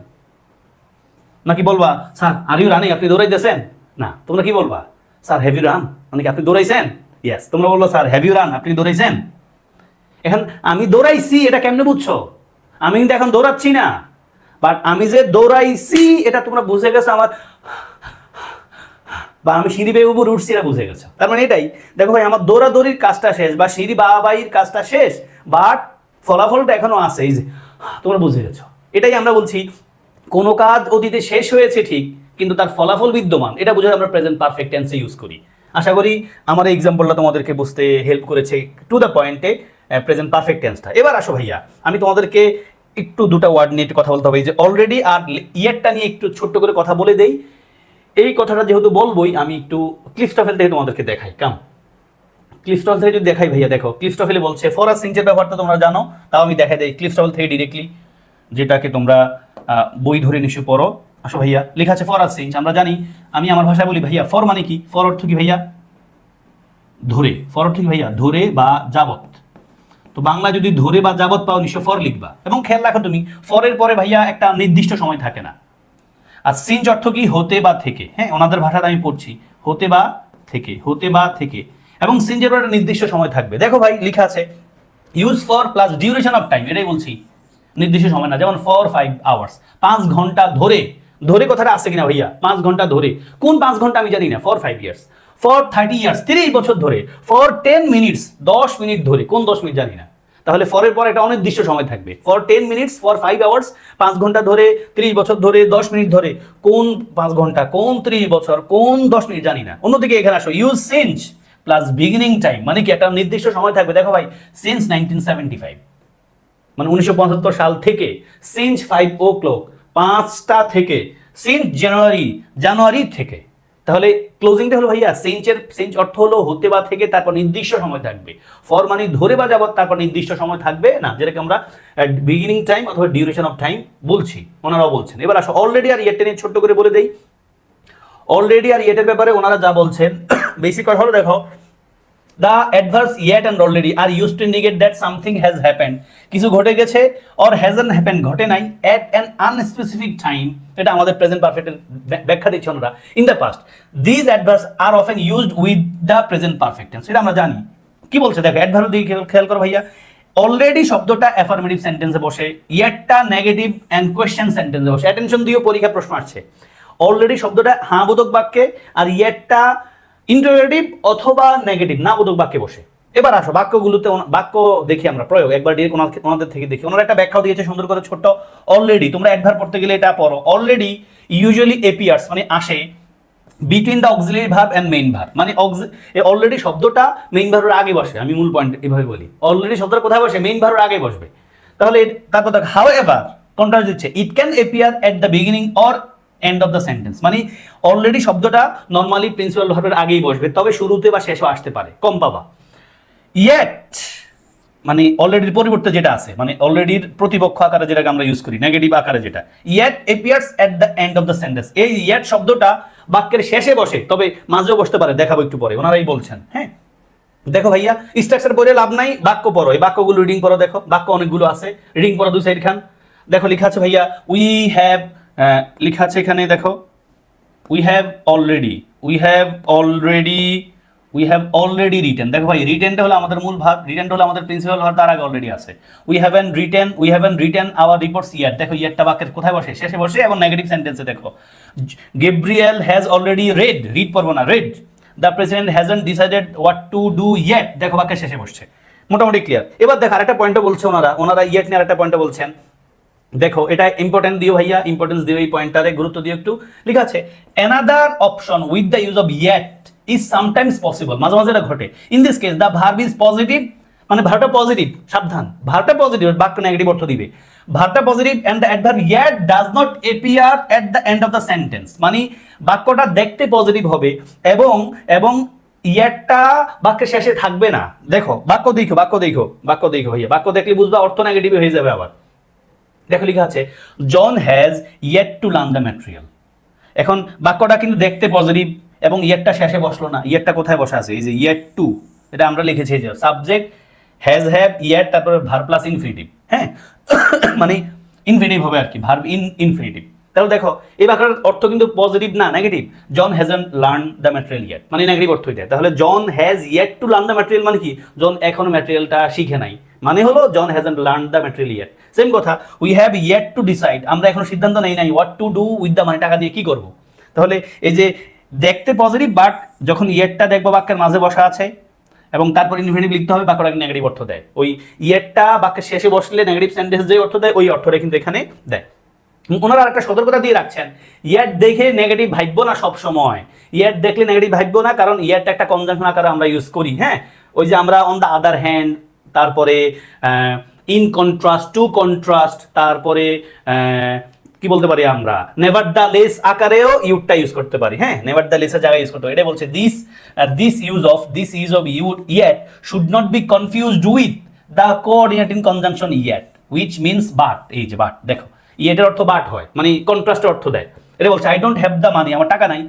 নাকি বলবা স্যার আর ইউ রানিং আপনি দৌড়াইতেছেন না তোমরা কি বলবা স্যার হ্যাভ ইউ রান মানে কি আপনি দৌড়াইছেন ইয়েস তোমরা বললো স্যার হ্যাভ ইউ রান আপনি দৌড়াইছেন এখন আমি দৌড়াইছি এটা কেমনে বুঝছো আমি কিন্তু এখন দৌড়াচ্ছি না বাট আমি যে দৌড়াইছি এটা তোমরা বুঝে গেছো আমার বা আমি সিঁড়ি বেয়ে উপর উঠছি এটা বুঝে গেছো তার মানে এটাই দেখো ভাই আমার দৌড়াদৌড়ির কাজটা শেষ বা সিঁড়ি বাবাবাইয়ের কাজটা শেষ বাট ফলাফলটা এখনো আছে এই যে তোমরা বুঝে গেছো এটাই আমরা বলছি কোনো কাজ অতীতে শেষ হয়েছে ঠিক কিন্তু তার ফলাফল বিদ্যমান এটা বুঝে আমরা প্রেজেন্ট পারফেক্ট টেন্সে ইউজ করি আশা করি আমার এই এক্সাম্পলটা তোমাদেরকে বুঝতে হেল্প করেছে টু দ্য পয়েন্টে প্রেজেন্ট পারফেক্ট টেন্সটা এবার আসো ভাইয়া আমি তোমাদেরকে একটু দুটা ওয়ার্ড নিয়ে কথা বলতে হবে যে অলরেডি আর ইয়ারটা নিয়ে একটু ছোট্ট করে কথা বলে দেই এই কথাটা যেহেতু বলবই আমি একটু ক্লিস্টফেল থেকে তোমাদেরকে দেখাই কাম ক্লিস্টফেল থেকে যদি দেখাই ভাইয়া দেখো ক্লিস্টফেলে বলছে ফরাস সিঞ্চের ব্যাপারটা তোমরা জানো তাও আমি দেখাই দেই ক্লিস্টফেল থেকে ডিরেক্টলি যেটাকে তোমরা বই ধরে নিশু পড়ো আসো ভাইয়া লেখা আছে ফরাস সিঞ্চ আমরা জানি আমি আমার ভাষায় বলি ভাইয়া ফর মানে কি ফর অর্থ কি ভাইয়া ধরে ফর অর্থ কি ভাইয়া ধরে বা যাবত তো বাংলা যদি ধরে বা যাবত পাও নিশ্চয় ফর লিখবা এবং খেয়াল রাখো তুমি ফরের পরে ভাইয়া একটা নির্দিষ্ট সময় থাকে না আর সিঞ্জ অর্থ কি হতে বা থেকে হ্যাঁ ওনাদের ভাষাটা আমি পড়ছি হতে বা থেকে হতে বা থেকে এবং সিঞ্জের পরে নির্দিষ্ট সময় থাকবে দেখো ভাই লিখা আছে use for plus duration of time এটাই বলছি নির্দিষ্ট সময় না যেমন ফর ফাইভ আওয়ার্স পাঁচ ঘন্টা ধরে ধরে কথাটা আছে কিনা ভাইয়া পাঁচ ঘন্টা ধরে কোন পাঁচ ঘন্টা আমি জানি না for five years for thirty years তিরিশ বছর ধরে ফর টেন মিনিটস দশ মিনিট ধরে কোন দশ মিনিট জানি না তাহলে ফরের পর একটা অনির্দিষ্ট সময় থাকবে for ten minutes for five hours পাঁচ ঘন্টা ধরে ত্রিশ বছর ধরে দশ মিনিট ধরে কোন পাঁচ ঘন্টা কোন ত্রিশ বছর কোন দশ মিনিট জানি না অন্যদিকে এখানে আসো use since plus beginning time মানে কি একটা নির্দিষ্ট সময় থাকবে দেখো ভাই সিন্স নাইনটিন সেভেন্টি ফাইভ মানে উনিশশো সাল থেকে সিন্স ফাইভ ও ক্লক পাঁচটা থেকে সিন্স জানুয়ারি জানুয়ারি থেকে তাহলে ক্লোজিংটা হলো ভাইয়া সেঞ্চের সেঞ্চ অর্থ হলো হতে বা থেকে তারপর নির্দিষ্ট সময় থাকবে ফর মানে ধরে বা যাবত তারপর নির্দিষ্ট সময় থাকবে না যেটাকে আমরা বিগিনিং টাইম অথবা ডিউরেশন অফ টাইম বলছি ওনারাও বলছেন এবার আসো অলরেডি আর ইয়েরটা এর ছোট্ট করে বলে দেই অলরেডি আর ইয়েটের ব্যাপারে ওনারা যা বলছেন বেশি [coughs] কথা হলো দেখো the adverbs yet and already are use to indicate that something has happened কিছু ঘটে গেছে অর হ্যাজ অ্যান হ্যাপেন ঘটে নাই অ্যাট অ্যান আনস্পেসিফিক টাইম এটা আমাদের প্রেজেন্ট পারফেক্টের ব্যাখ্যা দিচ্ছে ওনারা in the past these adverbs are often used with the present perfect tense এটা আমরা জানি কি বলছে দেখো অ্যাডভার্স দিয়ে খেয়াল করো ভাইয়া অলরেডি শব্দটা অ্যাফার্মেটিভ সেন্টেন্সে বসে ইয়েটটা নেগেটিভ অ্যান্ড কোয়েশ্চেন সেন্টেন্সে বসে অ্যাটেনশন দিয়েও পরীক্ষা প্রশ্ন আসছে অলরেডি শব্দটা হাঁ বোধক বাক্যে আর ইয়েটটা ইন্টারেটিভ অথবা নেগেটিভ না বোধক বাক্যে বসে এবার আসো বাক্যগুলোতে বাক্য দেখি আমরা প্রয়োগ একবার দিয়ে ওনাদের থেকে দেখি ওনারা একটা ব্যাখ্যাও দিয়েছে সুন্দর করে ছোট্ট অলরেডি তোমরা একবার পড়তে গেলে এটা পড়ো অলরেডি ইউজুয়ালি এপিয়ার্স মানে আসে between the auxiliary verb and main verb মানে অলরেডি শব্দটা মেইন ভার্বের আগে বসে আমি মূল পয়েন্ট এভাবে বলি অলরেডি শব্দটা কোথায় বসে মেইন ভার্বের আগে বসবে তাহলে তারপর দেখ হাউ এভার কন্ট্রাস্ট দিচ্ছে it can appear at the beginning or end of the sentence মানে অলরেডি শব্দটা নর্মালি প্রিন্সিপাল ভার্বের আগেই বসবে তবে শুরুতে বা শেষে আসতে পারে কম পাবা ইয়েট মানে অলরেডির পরিবর্তে যেটা আছে মানে অলরেডির প্রতিপক্ষ আকারে যেটাকে আমরা ইউজ করি নেগেটিভ আকারে যেটা yet appears at the end of the sentence এই ইয়েট শব্দটা বাক্যের শেষে বসে তবে মাঝেও বসতে পারে দেখাবো একটু পরে ওনারাই বলছেন হ্যাঁ দেখো ভাইয়া স্ট্রাকচার পড়ে লাভ নাই বাক্য পড়ো এই বাক্যগুলো রিডিং করো দেখো বাক্য অনেকগুলো আছে রিডিং পড়ো দু সাইড খান দেখো লেখা আছে ভাইয়া উই হ্যাভ লেখা আছে এখানে দেখো we have already we have already we have already written দেখো ভাই রিটেনটা হলো আমাদের মূল ভাব রিটেনটা হলো আমাদের প্রিন্সিপাল ভাব তার আগে অলরেডি আছে we haven't written we haven't written our reports yet দেখো ইয়ারটা বাক্যের কোথায় বসে শেষে বসে এবং নেগেটিভ সেন্টেন্সে দেখো Gabriel has already read read পারবো না read the president hasn't decided what to do yet দেখো বাক্যের শেষে বসছে মোটামুটি ক্লিয়ার এবার দেখো আরেকটা পয়েন্টও বলছে ওনারা ওনারা ইয়েট নিয়ে আরেকটা পয়েন্টও বলছেন দেখো এটা ইম্পর্টেন্ট দিও ভাইয়া ইম্পর্টেন্স দিও এই পয়েন্টটারে গুরুত্ব দিও একটু লেখা আছে another option with the use of yet is sometimes possible মাঝে মাঝে এটা ঘটে in this case the verb is positive মানে ভার্বটা পজিটিভ সাবধান ভার্বটা পজিটিভ বাক্য নেগেটিভ অর্থ দিবে ভার্বটা positive and the adverb yet does not appear at the end of the sentence মানে বাক্যটা দেখতে পজিটিভ হবে এবং এবং ইয়েটটা বাক্যের শেষে থাকবে না দেখো বাক্য দেখো বাক্য দেখো বাক্য দেখো ভাইয়া বাক্য দেখলে বুঝবা অর্থ নেগেটিভ হয়ে যাবে আবার দেখো লিখা আছে John has yet to learn the material এখন বাক্যটা কিন্তু দেখতে পজিটিভ এবং ইয়েটটা শেষে বসলো না ইয়েটটা কোথায় বসা আছে এই যে ইয়েট টু এটা আমরা লিখেছি যে সাবজেক্ট হ্যাজ হ্যাভ ইয়েট তারপরে ভার প্লাস ইনফিনিটিভ হ্যাঁ [coughs] মানে ইনফিনিটিভ হবে আর কি ভার ইন ইনফিনিটিভ তাহলে দেখো এই বাক্যটার অর্থ কিন্তু পজিটিভ না negative John hasn't learn the material yet মানে নেগেটিভ অর্থ এটা তাহলে John has yet to learn the material মানে কি জন এখনো ম্যাটেরিয়ালটা শিখে নাই মানে হলো John hasn't learn the material yet same কথা we have yet to decide আমরা এখনো সিদ্ধান্ত নেই নাই what to do with the মানে টাকা দিয়ে কি করব তাহলে এই যে দেখতে পজিটিভ বাট যখন ইয়েটটা দেখবো বাক্যের মাঝে বসা আছে এবং তারপরে ইনভেন্টিভ লিখতে হবে বাক্যটা নেগেটিভ অর্থ দেয় ওই ইয়েটটা বাক্যের শেষে বসলে নেগেটিভ সেন্টেন্স যে অর্থ দেয় ওই অর্থটা কিন্তু এখানে দেয় ওনারা একটা সতর্কতা দিয়ে রাখছেন ইয়ার দেখে নেগেটিভ ভাববো না সব সময় ইয়ার দেখলে নেগেটিভ ভাববো না কারণ ইয়ারটা একটা কনজাংশন আকারে আমরা ইউজ করি হ্যাঁ ওই যে আমরা অন দ্য আদার হ্যান্ড তারপরে ইন কন্ট্রাস্ট টু কন্ট্রাস্ট তারপরে কি বলতে পারি আমরা নেভার দ্য লেস আকারেও ইউডটা ইউজ করতে পারি হ্যাঁ নেভার দ্য লেসের জায়গায় ইউজ করতে পারি এটা বলছে this this use of this use of yet yet should not be confused with the coordinating conjunction yet which means but এই যে বাট দেখো ইয়েটের অর্থ বাট হয় মানে কন্ট্রাস্টের অর্থ দেয় এটা বলছে I don't have the money আমার টাকা নাই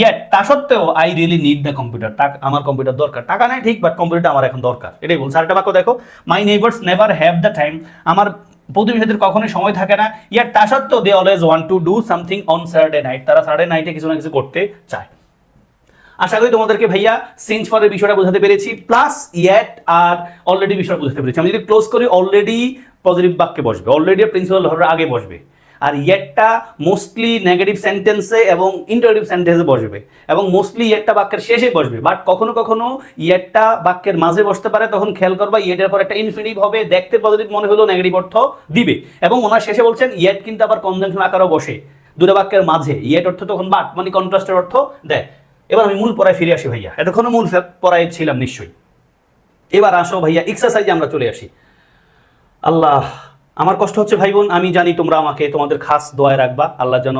ইয়েট তা সত্ত্বেও I really need the computer আমার কম্পিউটার দরকার টাকা নাই ঠিক বাট কম্পিউটার আমার এখন দরকার এটাই বলছে আরেকটা বাক্য দেখো my neighbours never have the time আমার প্রতিবেশীদের কখনোই সময় থাকে না ইয়ার তা সত্ত্বেও they always want to do something on Saturday night তারা স্যাটারডে নাইটে কিছু না কিছু করতে চায় আশা করি তোমাদেরকে ভাইয়া সিঞ্চ ফরের বিষয়টা বোঝাতে পেরেছি প্লাস ইয়েট আর অলরেডি বিষয়টা বোঝাতে পেরেছি আমি যদি ক্লোজ করি অলরেডি পজিটিভ বাক্যে বসবে অলরেডি প্রিন্সিপাল ধরার আগে বসবে আর ইয়েটটা মোস্টলি নেগেটিভ সেন্টেন্সে এবং ইন্টারেটিভ সেন্টেন্সে বসবে এবং মোস্টলি ইয়েটটা বাক্যের শেষে বসবে বাট কখনো কখনো ইয়েটটা বাক্যের মাঝে বসতে পারে তখন খেয়াল করবা ইয়েটের পর একটা ইনফিনিটিভ হবে দেখতে পজিটিভ মনে হলো নেগেটিভ অর্থ দিবে এবং ওনার শেষে বলছেন ইয়েট কিন্তু আবার কনজেনশন আকারও বসে দুটো বাক্যের মাঝে ইয়েট অর্থ তখন বাট মানে কন্ট্রাস্টের অর্থ দেয় এবার আমি মূল পড়ায় ফিরে আসি ভাইয়া এতক্ষণও মূল পড়ায় ছিলাম নিশ্চয়ই এবার আসো ভাইয়া এক্সারসাইজে আমরা চলে আসি আল্লাহ আমার কষ্ট হচ্ছে ভাই বোন আমি জানি তোমরা আমাকে তোমাদের খাস দোয়ায় রাখবা আল্লাহ যেন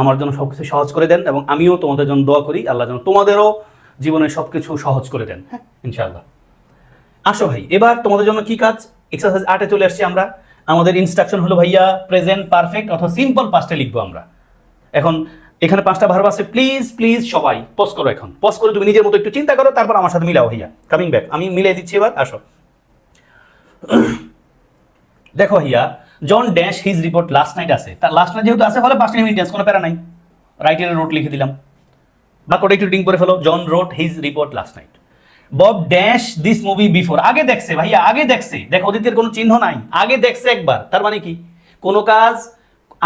আমার জন্য সব কিছু সহজ করে দেন এবং আমিও তোমাদের জন্য দোয়া করি আল্লাহ যেন তোমাদেরও জীবনে সব কিছু সহজ করে দেন হ্যাঁ ইনশাআল্লাহ আসো ভাই এবার তোমাদের জন্য কি কাজ এক্সারসাইজ আটে চলে আসছি আমরা আমাদের ইনস্ট্রাকশন হলো ভাইয়া প্রেজেন্ট পারফেক্ট অথবা সিম্পল পাস্টে লিখবো আমরা এখন এখানে পাঁচটা ভার্ব আছে প্লিজ প্লিজ সবাই পজ করো এখন পজ করে তুমি নিজের মতো একটু চিন্তা করো তারপর আমার সাথে মিলাও ভাইয়া কামিং ব্যাক আমি মিলে দিচ্ছি এবার আসো দেখো here John dash his report last night আছে তার লাস্ট নাইট যেহেতু আছে ফলে ফার্স্ট টাইম ইন্টেন্স কোনো প্যারা নাই রাইট এর নোট লিখে দিলাম বা কোটা একটু ডিং করে ফেলো John wrote his report last night Bob dash this movie before আগে দেখছে ভাইয়া আগে দেখছে দেখো অতীতের কোনো চিহ্ন নাই আগে দেখছে একবার তার মানে কি কোনো কাজ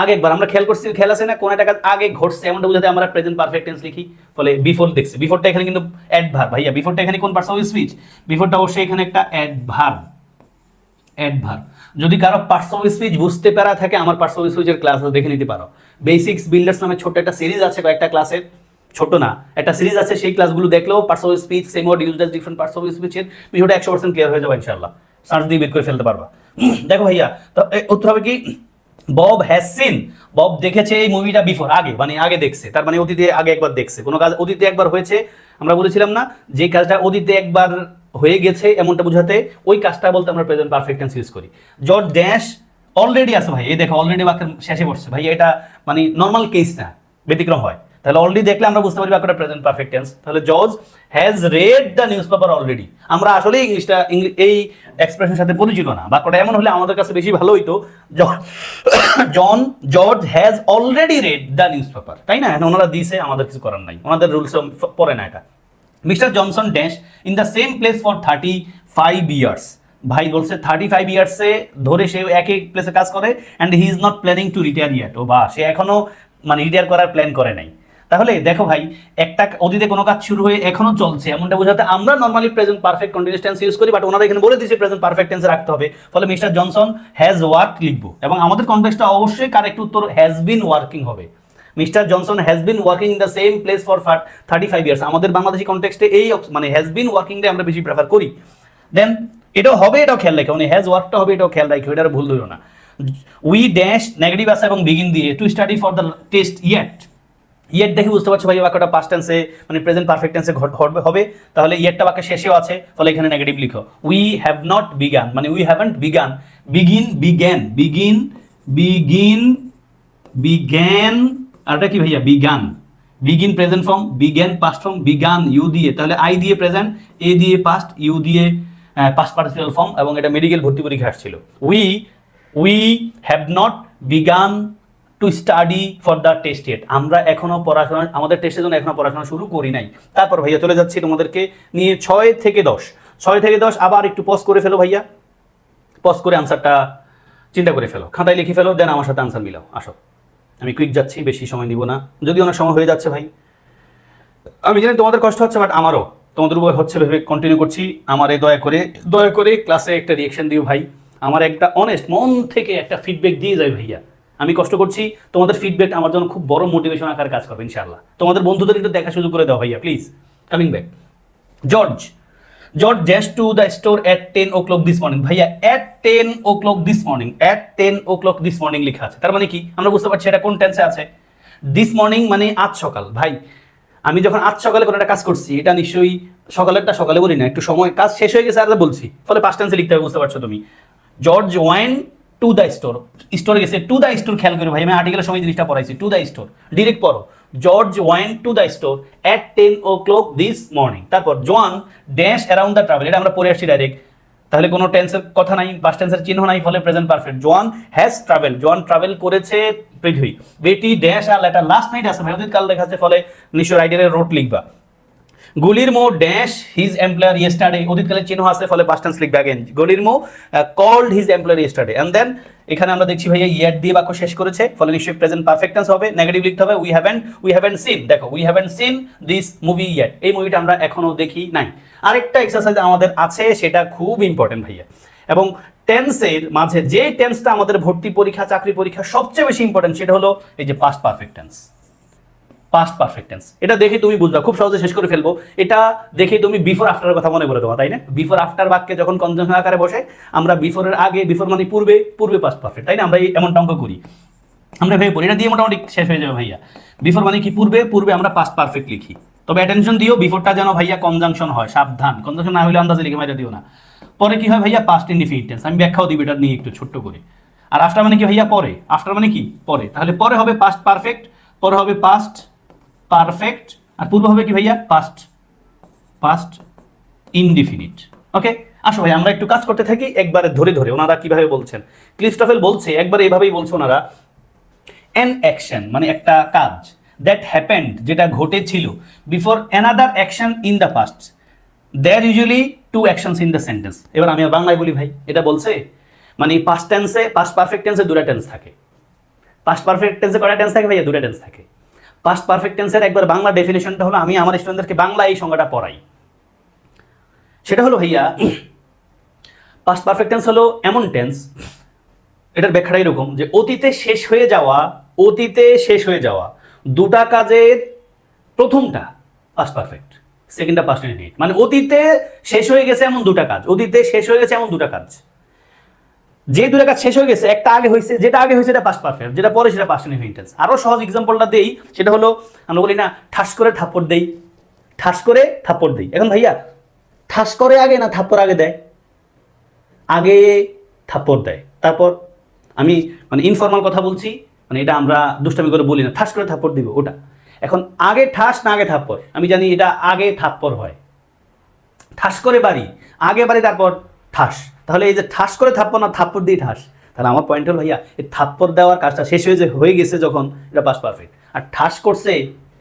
আগে একবার আমরা খেয়াল করছি খেয়াল আছে না কোন একটা কাজ আগে ঘটছে এমনটা বুঝাতে আমরা প্রেজেন্ট পারফেক্ট টেন্স লিখি ফলে বিফোর দেখছে বিফোরটা এখানে কিন্তু অ্যাডভার্ব ভাইয়া বিফোরটা এখানে কোন পার্সন স্পিচ বিফোরটা অবশ্যই এখানে একটা অ্যাডভার্ব অ্যাডভার্ব যদি কারো পার্সোনাল অফ স্পিচ বুঝতে পারা থাকে আমার পার্সোনাল অফ স্পিচের ক্লাস দেখে নিতে পারো বেসিক্স বিল্ডার্স নামে ছোট্ট একটা সিরিজ আছে কয়েকটা ক্লাসের ছোট না একটা সিরিজ আছে সেই ক্লাসগুলো দেখলেও personal of speech same word use different personal স্পিচের বিষয়টা একশো পার্সেন্ট ক্লিয়ার হয়ে যাবে ইনশাল্লাহ সার্চ দিয়ে বের করে ফেলতে পারবা [clears throat] দেখো ভাইয়া তো উত্তর হবে কি বব হ্যাজ সিন বব দেখেছে এই মুভিটা বিফোর আগে মানে আগে দেখছে তার মানে অতীতে আগে একবার দেখছে কোনো কাজ অতীতে একবার হয়েছে আমরা বলেছিলাম না যে কাজটা অতীতে একবার হয়ে গেছে এমনটা বোঝাতে ওই কাজটা বলতে আমরা প্রেজেন্ট পারফেক্ট টেন্স ইউজ করি জট ড্যাশ অলরেডি আছে ভাই এই দেখো অলরেডি বাক্যের শেষে পড়ছে ভাই এটা মানে নর্মাল কেস না ব্যতিক্রম হয় তাহলে অলরেডি দেখলে আমরা বুঝতে পারি বাক্যটা প্রেজেন্ট পারফেক্ট টেন্স তাহলে জজ has read the newspaper already আমরা আসলে ইংলিশটা এই এক্সপ্রেশনের সাথে পরিচিত না বাক্যটা এমন হলে আমাদের কাছে বেশি ভালো হইতো John George has already read the newspaper তাই না ওনারা দিয়েছে আমাদের কিছু করার নাই ওনাদের রুলস পড়ে না এটা Mr. Johnson dash in same place for thirty five years. ভাই বলছে থার্টি ফাইভ ইয়ার্সে ধরে সে এক প্লেসে কাজ করে and he is not planning to retire yet ও বা সে এখনও মানে রিটায়ার করার প্ল্যান করে নাই তাহলে দেখো ভাই একটা অতীতে কোনো কাজ শুরু হয়ে এখনো চলছে এমনটা বোঝাতে আমরা normally present perfect continuous tense use করি বাট ওনারা এখানে বলে দিয়েছে প্রেজেন্ট পারফেক্ট টেন্স রাখতে হবে ফলে মিস্টার জনসন হ্যাজ ওয়ার্ক লিখবো এবং আমাদের কনটেক্সটা অবশ্যই কারেক্ট উত্তর হ্যাজ বিন ওয়ার্কিং হবে mister Johnson has been working the same place for thirty five years আমাদের বাংলাদেশি কনটেক্সটে এই মানে হ্যাজ বিন ডে আমরা বেশি প্রেফার করি দেন এটাও হবে এটাও খেয়াল রাখো মানে হ্যাজ ওয়ার্কটা হবে এটাও খেয়াল রাখো এটা ভুল ধরো না উই ড্যাশ নেগেটিভ আসা এবং বিগিন দিয়ে to study for the test yet yet দেখে বুঝতে পারছো ভাই বাক্যটা পাস্ট টেন্সে মানে প্রেজেন্ট পারফেক্ট টেন্সে ঘটবে হবে তাহলে ইয়েটটা বাক্য শেষেও আছে ফলে এখানে নেগেটিভ লিখো উই হ্যাভ নট বিগান মানে we haven't began begin began begin begin began আর এটা কি ভাইয়া began begin present form began past form begun U দিয়ে তাহলে আই দিয়ে প্রেজেন্ট এ দিয়ে পাস্ট ইউ দিয়ে পাস্ট পার্টিসিপাল ফর্ম এবং এটা মেডিকেল ভর্তি পরীক্ষা আসছিল we we have not began to study for the test yet আমরা এখনও পড়াশোনা আমাদের টেস্টের জন্য এখনও পড়াশোনা শুরু করি নাই তারপর ভাইয়া চলে যাচ্ছি তোমাদেরকে নিয়ে ছয় থেকে দশ ছয় থেকে দশ আবার একটু পজ করে ফেলো ভাইয়া পজ করে আনসারটা চিন্তা করে ফেলো খাতায় লিখে ফেলো দেন আমার সাথে আনসার মিলাও আসো আমি কুইক যাচ্ছি বেশি সময় নিব না যদি অনেক সময় হয়ে যাচ্ছে ভাই আমি জানি তোমাদের কষ্ট হচ্ছে বাট আমারও তোমাদের উপর হচ্ছে ভেবে কন্টিনিউ করছি আমারে দয়া করে দয়া করে ক্লাসে একটা রিয়েকশন দিও ভাই আমার একটা অনেস্ট মন থেকে একটা ফিডব্যাক দিয়ে যায় ভাইয়া আমি কষ্ট করছি তোমাদের ফিডব্যাক আমার জন্য খুব বড় মোটিভেশন আকার কাজ করবে ইনশাআল্লাহ তোমাদের বন্ধুদের একটু দেখা শুরু করে দাও ভাইয়া please coming back George jot dash to the store at ten o'clock this morning ভাইয়া at ten o'clock this morning at ten o'clock this morning লেখা আছে তার মানে কি আমরা বুঝতে পারছি এটা কোন টেন্সে আছে দিস মর্নিং মানে আজ সকাল ভাই আমি যখন আজ সকালে কোনো একটা কাজ করছি এটা নিশ্চয়ই সকালেরটা সকালে বলি না একটু সময় কাজ শেষ হয়ে গেছে আর বলছি ফলে পাঁচ টেন্সে লিখতে হবে বুঝতে পারছো তুমি George went to the store স্টোরে গেছে টু দ্য স্টোর খেয়াল করি ভাই আমি আর্টিকেলের সময় জিনিসটা পড়াইছি টু দ্য স্টোর ডিরেক্ট পড়ো George went to the store at 10 o'clock this morning. তারপর John dash around the travel. এটা আমরা পরে আসছি ডাইরেক্ট তাহলে কোনো টেন্সের কথা নাই পাস্ট টেন্সের চিহ্ন নাই ফলে present perfect Joan has travel Joan travel করেছে পৃথিবী বেটি ড্যাশ আর লেটার লাস্ট নাইট আছে মেহদিত কাল দেখা ফলে নিশ্চয় রাইডারের রোড লিখবা গুলির Mo dash his employer yesterday অতীতকালের চিহ্ন আছে ফলে পাস্ট টেন্স লিখবে অ্যাগেন গুলির Mo called his employer yesterday and then এখানে আমরা দেখছি ভাইয়া ইয়ার দিয়ে বাক্য শেষ করেছে ফলে নিশ্চয়ই প্রেজেন্ট পারফেক্ট টেন্স হবে নেগেটিভ লিখতে হবে we haven't we haven't seen দেখো we haven't seen this movie yet এই মুভিটা আমরা এখনো দেখি নাই আরেকটা এক্সারসাইজ আমাদের আছে সেটা খুব ইম্পর্টেন্ট ভাইয়া এবং টেন্সের মাঝে যে টেন্সটা আমাদের ভর্তি পরীক্ষা চাকরি পরীক্ষা সবচেয়ে বেশি ইম্পর্টেন্ট সেটা হলো এই যে past perfect tense past perfect tense এটা দেখে তুমি বুঝবা খুব সহজে শেষ করে ফেলবো এটা দেখে তুমি বিফোর আফটারের কথা মনে করে দেবো তাই না বিফোর আফটার বাক্যে যখন কনজাংশন আকারে বসে আমরা বিফোরের আগে বিফোর মানে পূর্বে পূর্বে পাস্ট পারফেক্ট তাই না আমরা এই এমনটা অঙ্ক করি আমরা ভেবে পড়ি এটা দিয়ে মোটামুটি শেষ হয়ে যাবে ভাইয়া বিফোর মানে কি পূর্বে পূর্বে আমরা পাস্ট পারফেক্ট লিখি তবে অ্যাটেনশন দিও বিফোরটা যেন ভাইয়া কনজাংশন হয় সাবধান কনজাংশন না হলে আন্দাজে লিখে ভাইয়া দিও না পরে কি হয় ভাইয়া পাস্ট ইন্ডিফিনিট টেন্স আমি ব্যাখ্যাও দিব এটা নিয়ে একটু ছোট্ট করে আর আফটার মানে কি ভাইয়া পরে আফটার মানে কি পরে তাহলে পরে হবে পাস্ট পারফেক্ট পরে হবে পাস্ট পারফেক্ট আর পূর্ব হবে কি ভাইয়া পাস্ট পাস্ট ইনডিফিনিট ওকে আসো ভাই আমরা একটু কাজ করতে থাকি একবারে ধরে ধরে ওনারা কিভাবে বলছেন ক্লিস্টফেল বলছে একবারে এভাবেই বলছে ওনারা এন অ্যাকশন মানে একটা কাজ দ্যাট হ্যাপেন্ড যেটা ঘটেছিল before another action in the past there usually two actions in the sentence এবার আমি বাংলায় বলি ভাই এটা বলছে মানে পাস্ট টেন্সে পাস্ট পারফেক্ট টেন্সে দুটা টেন্স থাকে পাস্ট পারফেক্ট টেন্সে কটা টেন্স থাকে ভাইয়া দুটা টেন্স থাকে পাস্ট পারফেক্ট টেন্সের একবার বাংলা ডেফিনেশনটা হলো আমি আমার স্টুডেন্টদেরকে বাংলা এই সংজ্ঞাটা পড়াই সেটা হলো ভাইয়া পাস্ট পারফেক্ট টেন্স হলো এমন টেন্স এটার ব্যাখ্যাটা এরকম যে অতীতে শেষ হয়ে যাওয়া অতীতে শেষ হয়ে যাওয়া দুটা কাজের প্রথমটা পাস্ট পারফেক্ট সেকেন্ডটা পাস্ট ইনডিফিনিট মানে অতীতে শেষ হয়ে গেছে এমন দুটা কাজ অতীতে শেষ হয়ে গেছে এমন দুটা কাজ যে দুই রাখাত শেষ হয়ে গেছে একটা আগে হয়েছে যেটা আগে হয়েছে এটা পাস পারফেক্ট যেটা পরে সেটা পাস ইন্টেন্স আরও সহজ এক্সাম্পলটা দেই সেটা হলো আমরা বলি না ঠাস করে থাপ্পড় দেই ঠাস করে থাপ্পড় দেই এখন ভাইয়া ঠাস করে আগে না থাপ্পড় আগে দেয় আগে থাপ্পড় দেয় তারপর আমি মানে ইনফর্মাল কথা বলছি মানে এটা আমরা দুষ্টামি করে বলি না ঠাস করে থাপড় দিব ওটা এখন আগে ঠাস না আগে থাপড় আমি জানি এটা আগে থাপ্পড় হয় ঠাস করে বাড়ি আগে বাড়ি তারপর ঠাস তাহলে এই যে ঠাস করে থাপ্পড় না থাপ্পড় দিয়ে ঠাস তাহলে আমার পয়েন্ট হল ভাইয়া এই থাপ্পড় দেওয়ার কাজটা শেষ হয়ে যে হয়ে গেছে যখন এটা পাস পারফেক্ট আর ঠাস করছে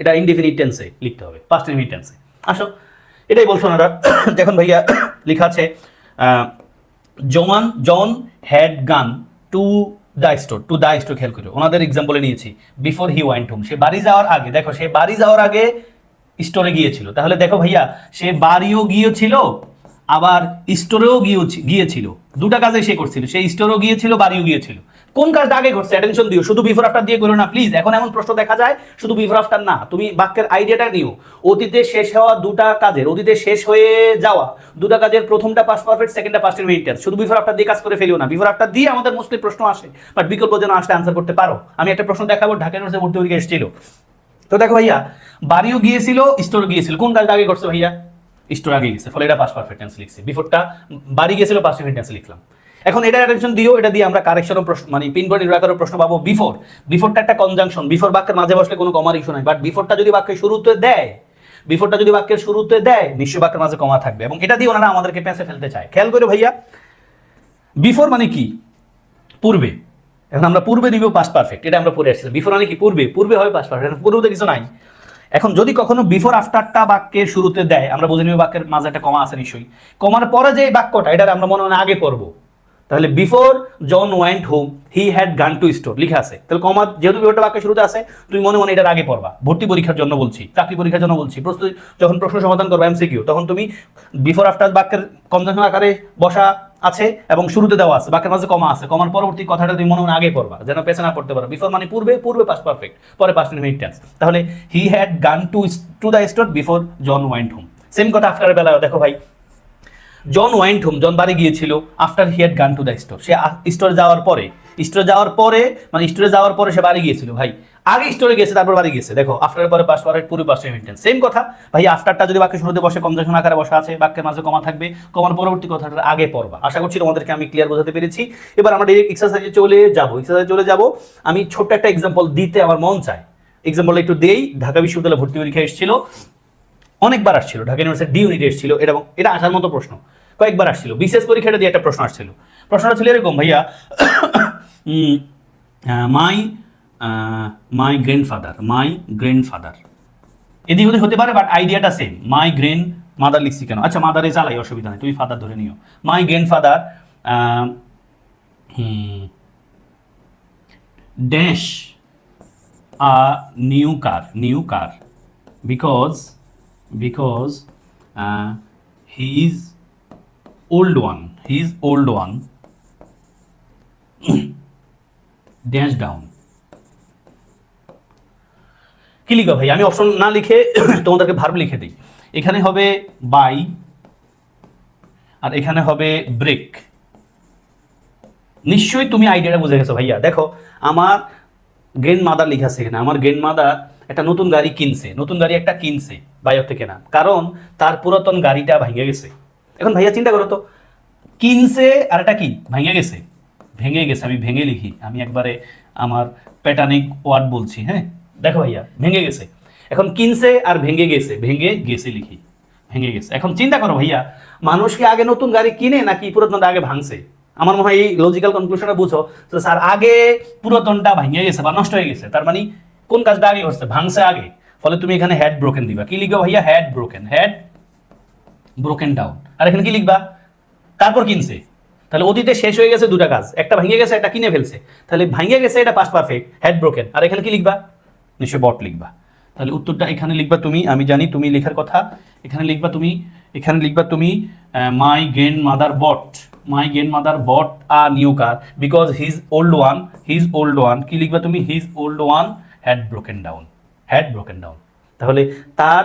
এটা ইনডিফিনিট টেন্সে লিখতে হবে পাস্ট ইনডিফিনিট টেন্সে আসো এটাই বলছো ওনারা [coughs] দেখুন ভাইয়া [coughs] লেখা আছে জমান John had gone to the store to the store খেয়াল করো ওনাদের এক্সাম্পলে নিয়েছি বিফোর হি ওয়াইন্ট হোম সে বাড়ি যাওয়ার আগে দেখো সে বাড়ি যাওয়ার আগে স্টোরে গিয়েছিল তাহলে দেখো ভাইয়া সে বাড়িও গিয়েছিল আবার স্টোরেও গিয়েছিল দুটা কাজে সে করছিল সে স্টোরেও গিয়েছিল বাড়িও গিয়েছিল কোন কাজটা আগে করছে অ্যাটেনশন দিও শুধু বিফোর আফটার দিয়ে করো না প্লিজ এখন এমন প্রশ্ন দেখা যায় শুধু বিফোর আফটার না তুমি বাক্যের আইডিয়াটা নিও অতীতে শেষ হওয়া দুটা কাজের অতীতে শেষ হয়ে যাওয়া দুটা কাজের প্রথমটা পাস পারফেক্ট সেকেন্ডটা পাস্টের মেইনটেন্স শুধু বিফোর আফটার দিয়ে কাজ করে ফেলিও না বিফোর আফটার দিয়ে আমাদের মোস্টলি প্রশ্ন আসে বাট বিকল্প যেন আসলে আনসার করতে পারো আমি একটা প্রশ্ন দেখাবো ঢাকা ইউনিভার্সিটি ভর্তি পরীক্ষা এসেছিল তো দেখো ভাইয়া বাড়িও গিয়েছিল স্টোর গিয়েছিল কোন কাজটা আগে করছে ভাইয়া স্টোর আগে গেছে ফলে এটা পাস পারফেক্ট টেন্স লিখছে বিফোরটা বাড়ি গেছিল পাস পারফেক্ট টেন্স লিখলাম এখন এটা অ্যাটেনশন দিও এটা দিয়ে আমরা কারেকশনও প্রশ্ন মানে পিনকোড নিরাকারও প্রশ্ন পাবো বিফোর বিফোরটা একটা কনজাংশন বিফোর বাক্যের মাঝে বসলে কোনো কমার ইস্যু নাই বাট বিফোরটা যদি বাক্যের শুরুতে দেয় বিফোরটা যদি বাক্যের শুরুতে দেয় নিশ্চয় বাক্যের মাঝে কমা থাকবে এবং এটা দিয়ে ওনারা আমাদেরকে পেঁচে ফেলতে চায় খেয়াল করে ভাইয়া বিফোর মানে কি পূর্বে এখন আমরা পূর্বে দিব পাস পারফেক্ট এটা আমরা পড়ে আসছিলাম বিফোর মানে কি পূর্বে পূর্বে হয় পাস পারফেক্ট পূর্বে কিছু নাই এখন যদি কখনো বিফোর আফটারটা বাক্যের শুরুতে দেয় আমরা বুঝে নিব বাক্যের মাঝে একটা কমা আছে নিশ্চয়ই কমার পরে যে বাক্যটা এটা আমরা মনে মনে আগে করব তাহলে before John went home he had gone to store লিখা আছে তাহলে কমা যেহেতু বিফোরটা বাক্যের শুরুতে আছে তুমি মনে মনে এটার আগে পড়বা ভর্তি পরীক্ষার জন্য বলছি চাকরি পরীক্ষার জন্য বলছি প্রস্তুতি যখন প্রশ্ন সমাধান করবা এমসিকিউ তখন তুমি বিফোর আফটার বাক্যের কমজন আকারে বসা আছে এবং শুরুতে দেওয়া আছে বাকের মাঝে কমা আছে কমার পরবর্তী কথাটা তুমি মনে মনে আগে পড়বা যেন পেছনে না পড়তে পারো বিফোর মানে পূর্বে পূর্বে পাস পারফেক্ট পরে পাস মিনিট টেন্স তাহলে he had gone to to the store before John went home same কথা আফটার বেলা দেখো ভাই জন ওয়াইন্ড হোম জন বাড়ি গিয়েছিল after he had gone to the store সে স্টোরে যাওয়ার পরে স্টোরে যাওয়ার পরে মানে স্টোরে যাওয়ার পরে সে বাড়ি গিয়েছিল ভাই আগে স্টোরে গেছে তারপর বাড়ি গেছে দেখো আফটার পরে পাশ পরে পুরো পাশে মেনটেন সেম কথা ভাই আফটারটা যদি বাক্যের শুরুতে বসে কমজাশন আকারে বসা আছে বাক্যের মাঝে কমা থাকবে কমার পরবর্তী কথাটা আগে পড়বা আশা করছি তোমাদেরকে আমি ক্লিয়ার বোঝাতে পেরেছি এবার আমরা ডিরেক্ট এক্সারসাইজে চলে যাবো এক্সারসাইজে চলে যাবো আমি ছোট্ট একটা এক্সাম্পল দিতে আমার মন চায় এক্সাম্পল একটু দেই ঢাকা বিশ্ববিদ্যালয়ে ভর্তি পরীক্ষা এসেছিল অনেকবার আসছিল ঢাকা ইউনিভার্সিটি ডি ইউনিট এসেছিল এটা এটা আসার মতো প্রশ্ন কয়েকবার আসছিল বিশেষ পরীক্ষাটা দিয়ে একটা প্রশ্ন আসছিল প্রশ্নটা ছিল এরকম ভাইয়া [coughs] মাই মাই গ্র্যান্ডফাদার মাই গ্র্যান্ডফাদার এদিক ওদিক হতে পারে বাট আইডিয়াটা সেম মাই গ্র্যান্ড মাদার লিখছি কেন আচ্ছা মাদারে চালাই অসুবিধা নেই তুমি ফাদার ধরে নিও my grandfather dash a new car new car because because his one he is old one dash down কি লিখবা ভাই আমি অপশন না লিখে [coughs] তোমাদেরকে ভার্ব লিখে দিই এখানে হবে বাই আর এখানে হবে ব্রেক নিশ্চয়ই তুমি আইডিয়াটা বুঝে গেছো ভাইয়া দেখো আমার গ্র্যান্ড মাদার লিখা আছে এখানে আমার গ্র্যান্ড মাদার একটা নতুন গাড়ি কিনছে নতুন গাড়ি একটা কিনছে বাইর থেকে না কারণ তার পুরাতন গাড়িটা ভেঙে গেছে এখন ভাইয়া চিন্তা করো তো কিনছে আর একটা কি ভেঙে গেছে ভেঙে গেছে আমি ভেঙে লিখি আমি একবারে আমার প্যাটার্নিক ওয়ার্ড বলছি হ্যাঁ দেখো ভাইয়া ভেঙে গেছে এখন কিনছে আর ভেঙে গেছে ভেঙে গেছে লিখি ভেঙে গেছে এখন চিন্তা করো ভাইয়া মানুষ কি আগে নতুন গাড়ি কিনে নাকি পুরাতনটা আগে ভাঙছে আমার মনে হয় এই লজিক্যাল কনক্লুশনটা বুঝো তো স্যার আগে পুরাতনটা ভেঙে গেছে বা নষ্ট হয়ে গেছে তার মানে কোন কাজটা আগে হচ্ছে ভাঙছে আগে ফলে তুমি এখানে হ্যাড ব্রোকেন দিবা কি লিখবা ভাইয়া had broken had broken down আর এখানে কি লিখবা তারপর কিনছে তাহলে অতীতে শেষ হয়ে গেছে দুটা কাজ একটা ভেঙে গেছে একটা কিনে ফেলছে তাহলে ভেঙে গেছে এটা পাস্ট পারফেক্ট হ্যাড ব্রোকেন আর এখানে কি লিখবা নিশ্চয় বট লিখবা তাহলে উত্তরটা এখানে লিখবা তুমি আমি জানি তুমি লেখার কথা এখানে লিখবা তুমি এখানে লিখবা তুমি my grandmother bought my grandmother bought a new car because his old one his old one কি লিখবা তুমি his old one had broken down had broken down তাহলে তার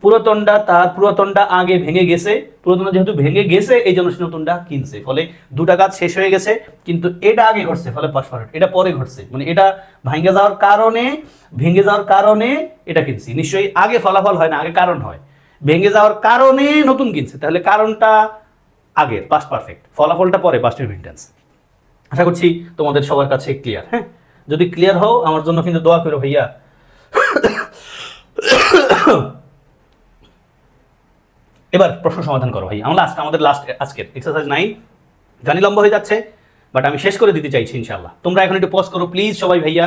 পুরাতনটা তার পুরাতনটা আগে ভেঙে গেছে পুরাতনটা যেহেতু ভেঙে গেছে এই জন্য সে নতুনটা কিনছে ফলে দুটা কাজ শেষ হয়ে গেছে কিন্তু এটা আগে ঘটছে ফলে পাসওয়ার্ড এটা পরে ঘটছে মানে এটা ভেঙে যাওয়ার কারণে ভেঙে যাওয়ার কারণে এটা কিনছি নিশ্চয়ই আগে ফলাফল হয় না আগে কারণ হয় ভেঙে যাওয়ার কারণে নতুন কিনছে তাহলে কারণটা আগে পাস পারফেক্ট ফলাফলটা পরে পাস্ট মেনটেন্স আশা করছি তোমাদের সবার কাছে ক্লিয়ার হ্যাঁ যদি ক্লিয়ার হও আমার জন্য কিন্তু দোয়া করো ভাইয়া এবার প্রশ্ন সমাধান করো ভাই আমরা আজকে আমাদের লাস্ট আজকের এক্সারসাইজ নাই জানি লম্বা হয়ে যাচ্ছে বাট আমি শেষ করে দিতে চাইছি ইনশাল্লাহ তোমরা এখন একটু পজ করো প্লিজ সবাই ভাইয়া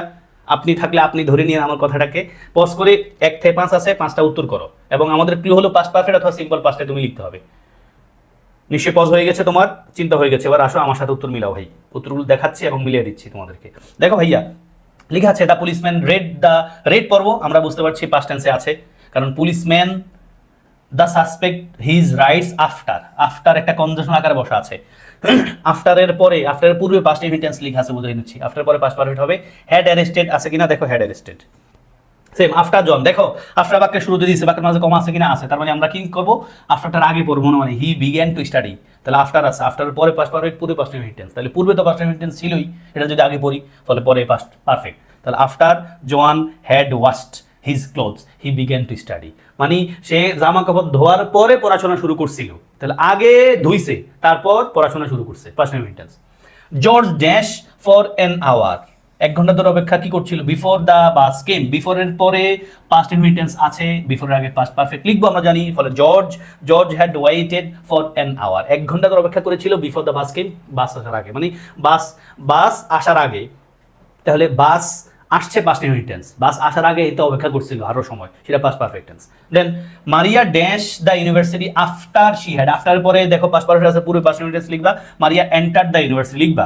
আপনি থাকলে আপনি ধরে নিয়ে আমার কথাটাকে পজ করে এক থেকে পাঁচ আছে পাঁচটা উত্তর করো এবং আমাদের প্রিয় হলো পাঁচ পারফেক্ট অথবা সিম্পল পাঁচটা তুমি লিখতে হবে নিশ্চয়ই পজ হয়ে গেছে তোমার চিন্তা হয়ে গেছে এবার আসো আমার সাথে উত্তর মিলাও ভাই উত্তরগুলো দেখাচ্ছি এবং মিলিয়ে দিচ্ছি তোমাদেরকে দেখো ভাইয়া লিখা আছে the policeman read the read পর্ব আমরা বুঝতে পারছি পাস্ট টেন্সে আছে কারণ policeman the suspect his rights after after একটা কনজাংশন আকারে বসা আছে আফটারের পরে আফটার পূর্বে পাস্ট এভিডেন্স লিখা আছে বুঝে নিচ্ছি আফটার পরে পাস্ট পারফেক্ট হবে হেড অ্যারেস্টেড আছে কিনা দেখো had arrested same after John দেখো আফটার বাক্যের শুরুতে দিয়েছে বাক্যের মাঝে কমা আছে কিনা আছে তার মানে আমরা কি করবো আফটারটার আগে পড়বো মানে হি বিগ্যান টু স্টাডি তাহলে আফটার আছে আফটার পরে পাস্ট পারফেক্ট পূর্বে পাস্ট টেন্স তাহলে পূর্বে তো পাস্ট টেন্স ছিলই এটা যদি আগে পড়ি তাহলে পরে পাস্ট পারফেক্ট তাহলে after Joan had washed his clothes he began to study মানে সে জামা কাপড় ধোয়ার পরে পড়াশোনা শুরু করছিল তাহলে আগে ধুইছে তারপর পড়াশোনা শুরু করছে পার্সোনাল মেন্টেন্স George dash for an hour এক ঘন্টা ধরে অপেক্ষা কি করছিল বিফোর দ্য বাস বিফোর বিফোরের পরে পাস্ট ইনভিটেন্স আছে বিফোরের আগে পাস্ট পারফেক্ট লিখবো আমরা জানি ফলে George George had waited for an hour এক ঘন্টা ধরে অপেক্ষা করেছিল before the bus came bus আসার আগে মানে বাস বাস আসার আগে তাহলে বাস আসছে পাস্ট ইউনিটেন্স বাস আসার আগে এটা অপেক্ষা করছিল আরও সময় সেটা past perfect tense then Maria dash the university after she had after পরে দেখো পাস্ট পারফেক্ট আছে পুরো পাস্ট ইউনিটেন্স লিখবা মারিয়া এন্টার দ্য ইউনিভার্সিটি লিখবা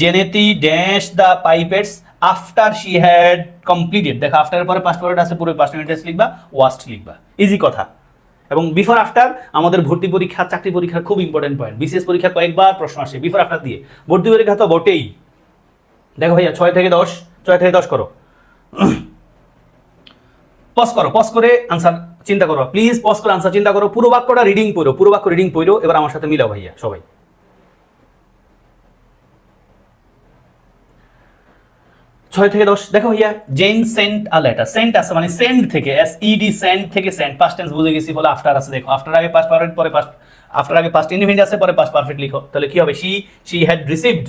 জেনেতি dash the pipettes after she had completed দেখো আফটার পরে পাস্ট পারফেক্ট আছে পুরো পাস্ট ইউনিটেন্স লিখবা ওয়াস্ট লিখবা ইজি কথা এবং বিফোর আফটার আমাদের ভর্তি পরীক্ষা চাকরি পরীক্ষার খুব ইম্পর্টেন্ট পয়েন্ট বিশেষ পরীক্ষা কয়েকবার প্রশ্ন আসে বিফোর আফটার দিয়ে ভর্তি পরীক্ষা তো বটেই দেখো ভাইয়া ছয় থেকে দশ ছয় থেকে দশ করো পস করো পস করে আনসার চিন্তা করো প্লিজ পস করে আনসার চিন্তা করো পুরো বাক্যটা রিডিং পড়ো পুরো বাক্য রিডিং পড়ো এবার আমার সাথে মিলাও ভাইয়া সবাই ছয় থেকে দশ দেখো ভাইয়া Jen sent a letter sent আছে মানে সেন্ট থেকে এস ইডি সেন্ট থেকে সেন্ট পাস্ট টেন্স বুঝে গেছি বলে আফটার আছে দেখো আফটার আগে পাস্ট পারফেক্ট পরে পাস্ট আফটার আগে পাস্ট ইনডিপেন্ডেন্ট আছে পরে পাস্ট পারফেক্ট লিখো তাহলে কি হবে she she had received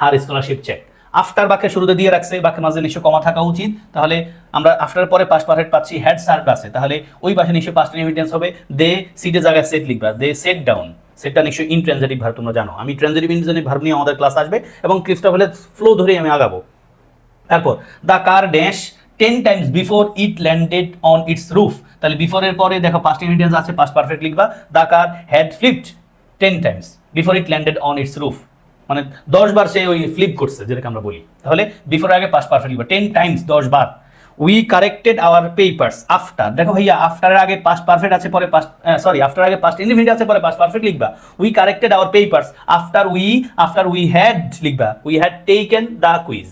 her scholarship check after বাক্যের শুরুতে দিয়ে রাখছে বাক্যের মাঝে নিশ্চয় কমা থাকা উচিত তাহলে আমরা আফটার পরে পাস পারফেক্ট পাচ্ছি হ্যাড সার্ভ আছে তাহলে ওই পাশে নিশ্চয় পাঁচটা ইনভিটেন্স হবে দে সিটে জায়গায় সেট লিখবা দে সেট ডাউন সেটটা নিশ্চয়ই ইনট্রানজেটিভ ভার তোমরা জানো আমি ট্রানজেটিভ ইনট্রানজেটিভ ভার নিয়ে আমাদের ক্লাস আসবে এবং ক্রিস্টা হলে ফ্লো ধরে আমি আগাবো তারপর the car dash ten times before it landed on its roof তাহলে বিফোরের পরে দেখো পাঁচটা ইনভিটেন্স আছে পাস পারফেক্ট লিখবা the car had flipped ten times before it landed on its roof মানে দশ বার সে ওই ফ্লিপ করছে যেটাকে আমরা বলি তাহলে বিফোর আগে পাস পারফেক্ট লিখবো টেন টাইমস দশ বার we corrected our papers after দেখো ভাইয়া আফটারের আগে পাস পারফেক্ট আছে পরে পাস সরি আফটার আগে পাস্ট ইনডিফিনিট আছে পরে পাস পারফেক্ট লিখবা we corrected our papers after we after we had লিখবা we had taken the quiz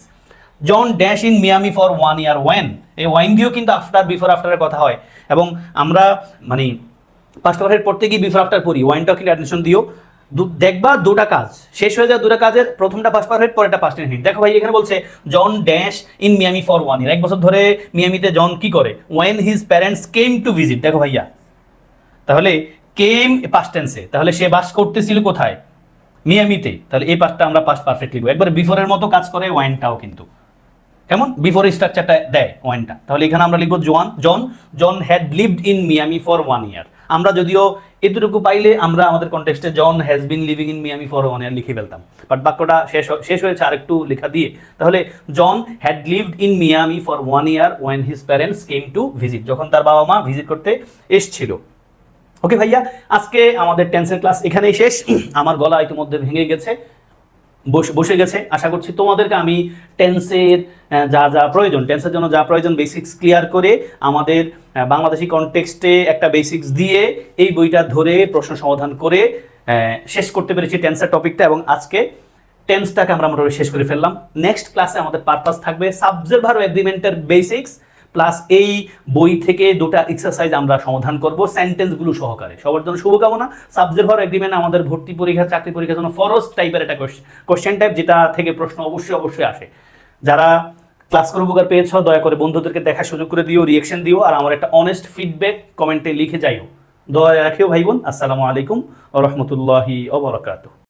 John dash in Miami for one year when এই ওয়াইন দিয়েও কিন্তু আফটার বিফোর আফটারের কথা হয় এবং আমরা মানে পাস্ট পারফেক্ট পড়তে গিয়ে বিফোর আফটার পড়ি ওয়াইনটাও কিন্তু অ্যাডমিশন দিও দেখবা দুটা কাজ শেষ হয়ে যায় দুটা কাজের প্রথমটা পাস পারফেক্ট পরেরটা পাস্ট ইনফিনিট দেখো ভাই এখানে বলছে John dash in Miami for one year এক বছর ধরে মিয়ামিতে জন কি করে when his parents came to visit দেখো ভাইয়া তাহলে কেম পাস টেন্সে তাহলে সে বাস করতেছিল কোথায় মিয়ামিতে তাহলে এই পাসটা আমরা পাস পারফেক্ট লিখবো একবার বিফোরের মতো কাজ করে ওয়াইনটাও কিন্তু কেমন বিফোর স্ট্রাকচারটা দেয় ওয়াইনটা তাহলে এখানে আমরা লিখবো John John John had lived in Miami for one year আমরা যদিও এতটুকু পাইলে আমরা আমাদের কন্টেক্সটে John has been living in Miami for one year লিখে ফেলতাম বাট বাক্যটা শেষ শেষ হয়েছে আরেকটু লেখা দিয়ে তাহলে John had lived in Miami for one year when his parents came to visit যখন তার বাবা মা ভিজিট করতে এসছিল ওকে ভাইয়া আজকে আমাদের টেন্সের ক্লাস এখানেই শেষ আমার গলা ইতিমধ্যে ভেঙে গেছে বসে গেছে আশা করছি তোমাদেরকে আমি টেন্সের যা যা প্রয়োজন টেন্সের জন্য যা প্রয়োজন বেসিক্স ক্লিয়ার করে আমাদের বাংলাদেশি কনটেক্সটে একটা বেসিক্স দিয়ে এই বইটা ধরে প্রশ্ন সমাধান করে শেষ করতে পেরেছি টেন্সের টপিকটা এবং আজকে টেন্সটাকে আমরা মোটামুটি শেষ করে ফেললাম নেক্সট ক্লাসে আমাদের পারপাস থাকবে সাবজেক্ট ভারো এগ্রিমেন্টের বেসিক্স প্লাস এই বই থেকে দুটা এক্সারসাইজ আমরা সমাধান করব সেন্টেন্সগুলো সহকারে সবার জন্য শুভকামনা সাবজেক্ট হওয়ার এগ্রিমেন্ট আমাদের ভর্তি পরীক্ষা চাকরি পরীক্ষার জন্য ফরজ টাইপের একটা কোশ্চেন টাইপ যেটা থেকে প্রশ্ন অবশ্যই অবশ্যই আসে যারা ক্লাস করে উপকার পেয়েছ দয়া করে বন্ধুদেরকে দেখার সুযোগ করে দিও রিয়েকশন দিও আর আমার একটা অনেস্ট ফিডব্যাক কমেন্টে লিখে যাইও দয়া রাখিও ভাই বোন আসসালামু আলাইকুম রহমতুল্লাহি অবরাকাতু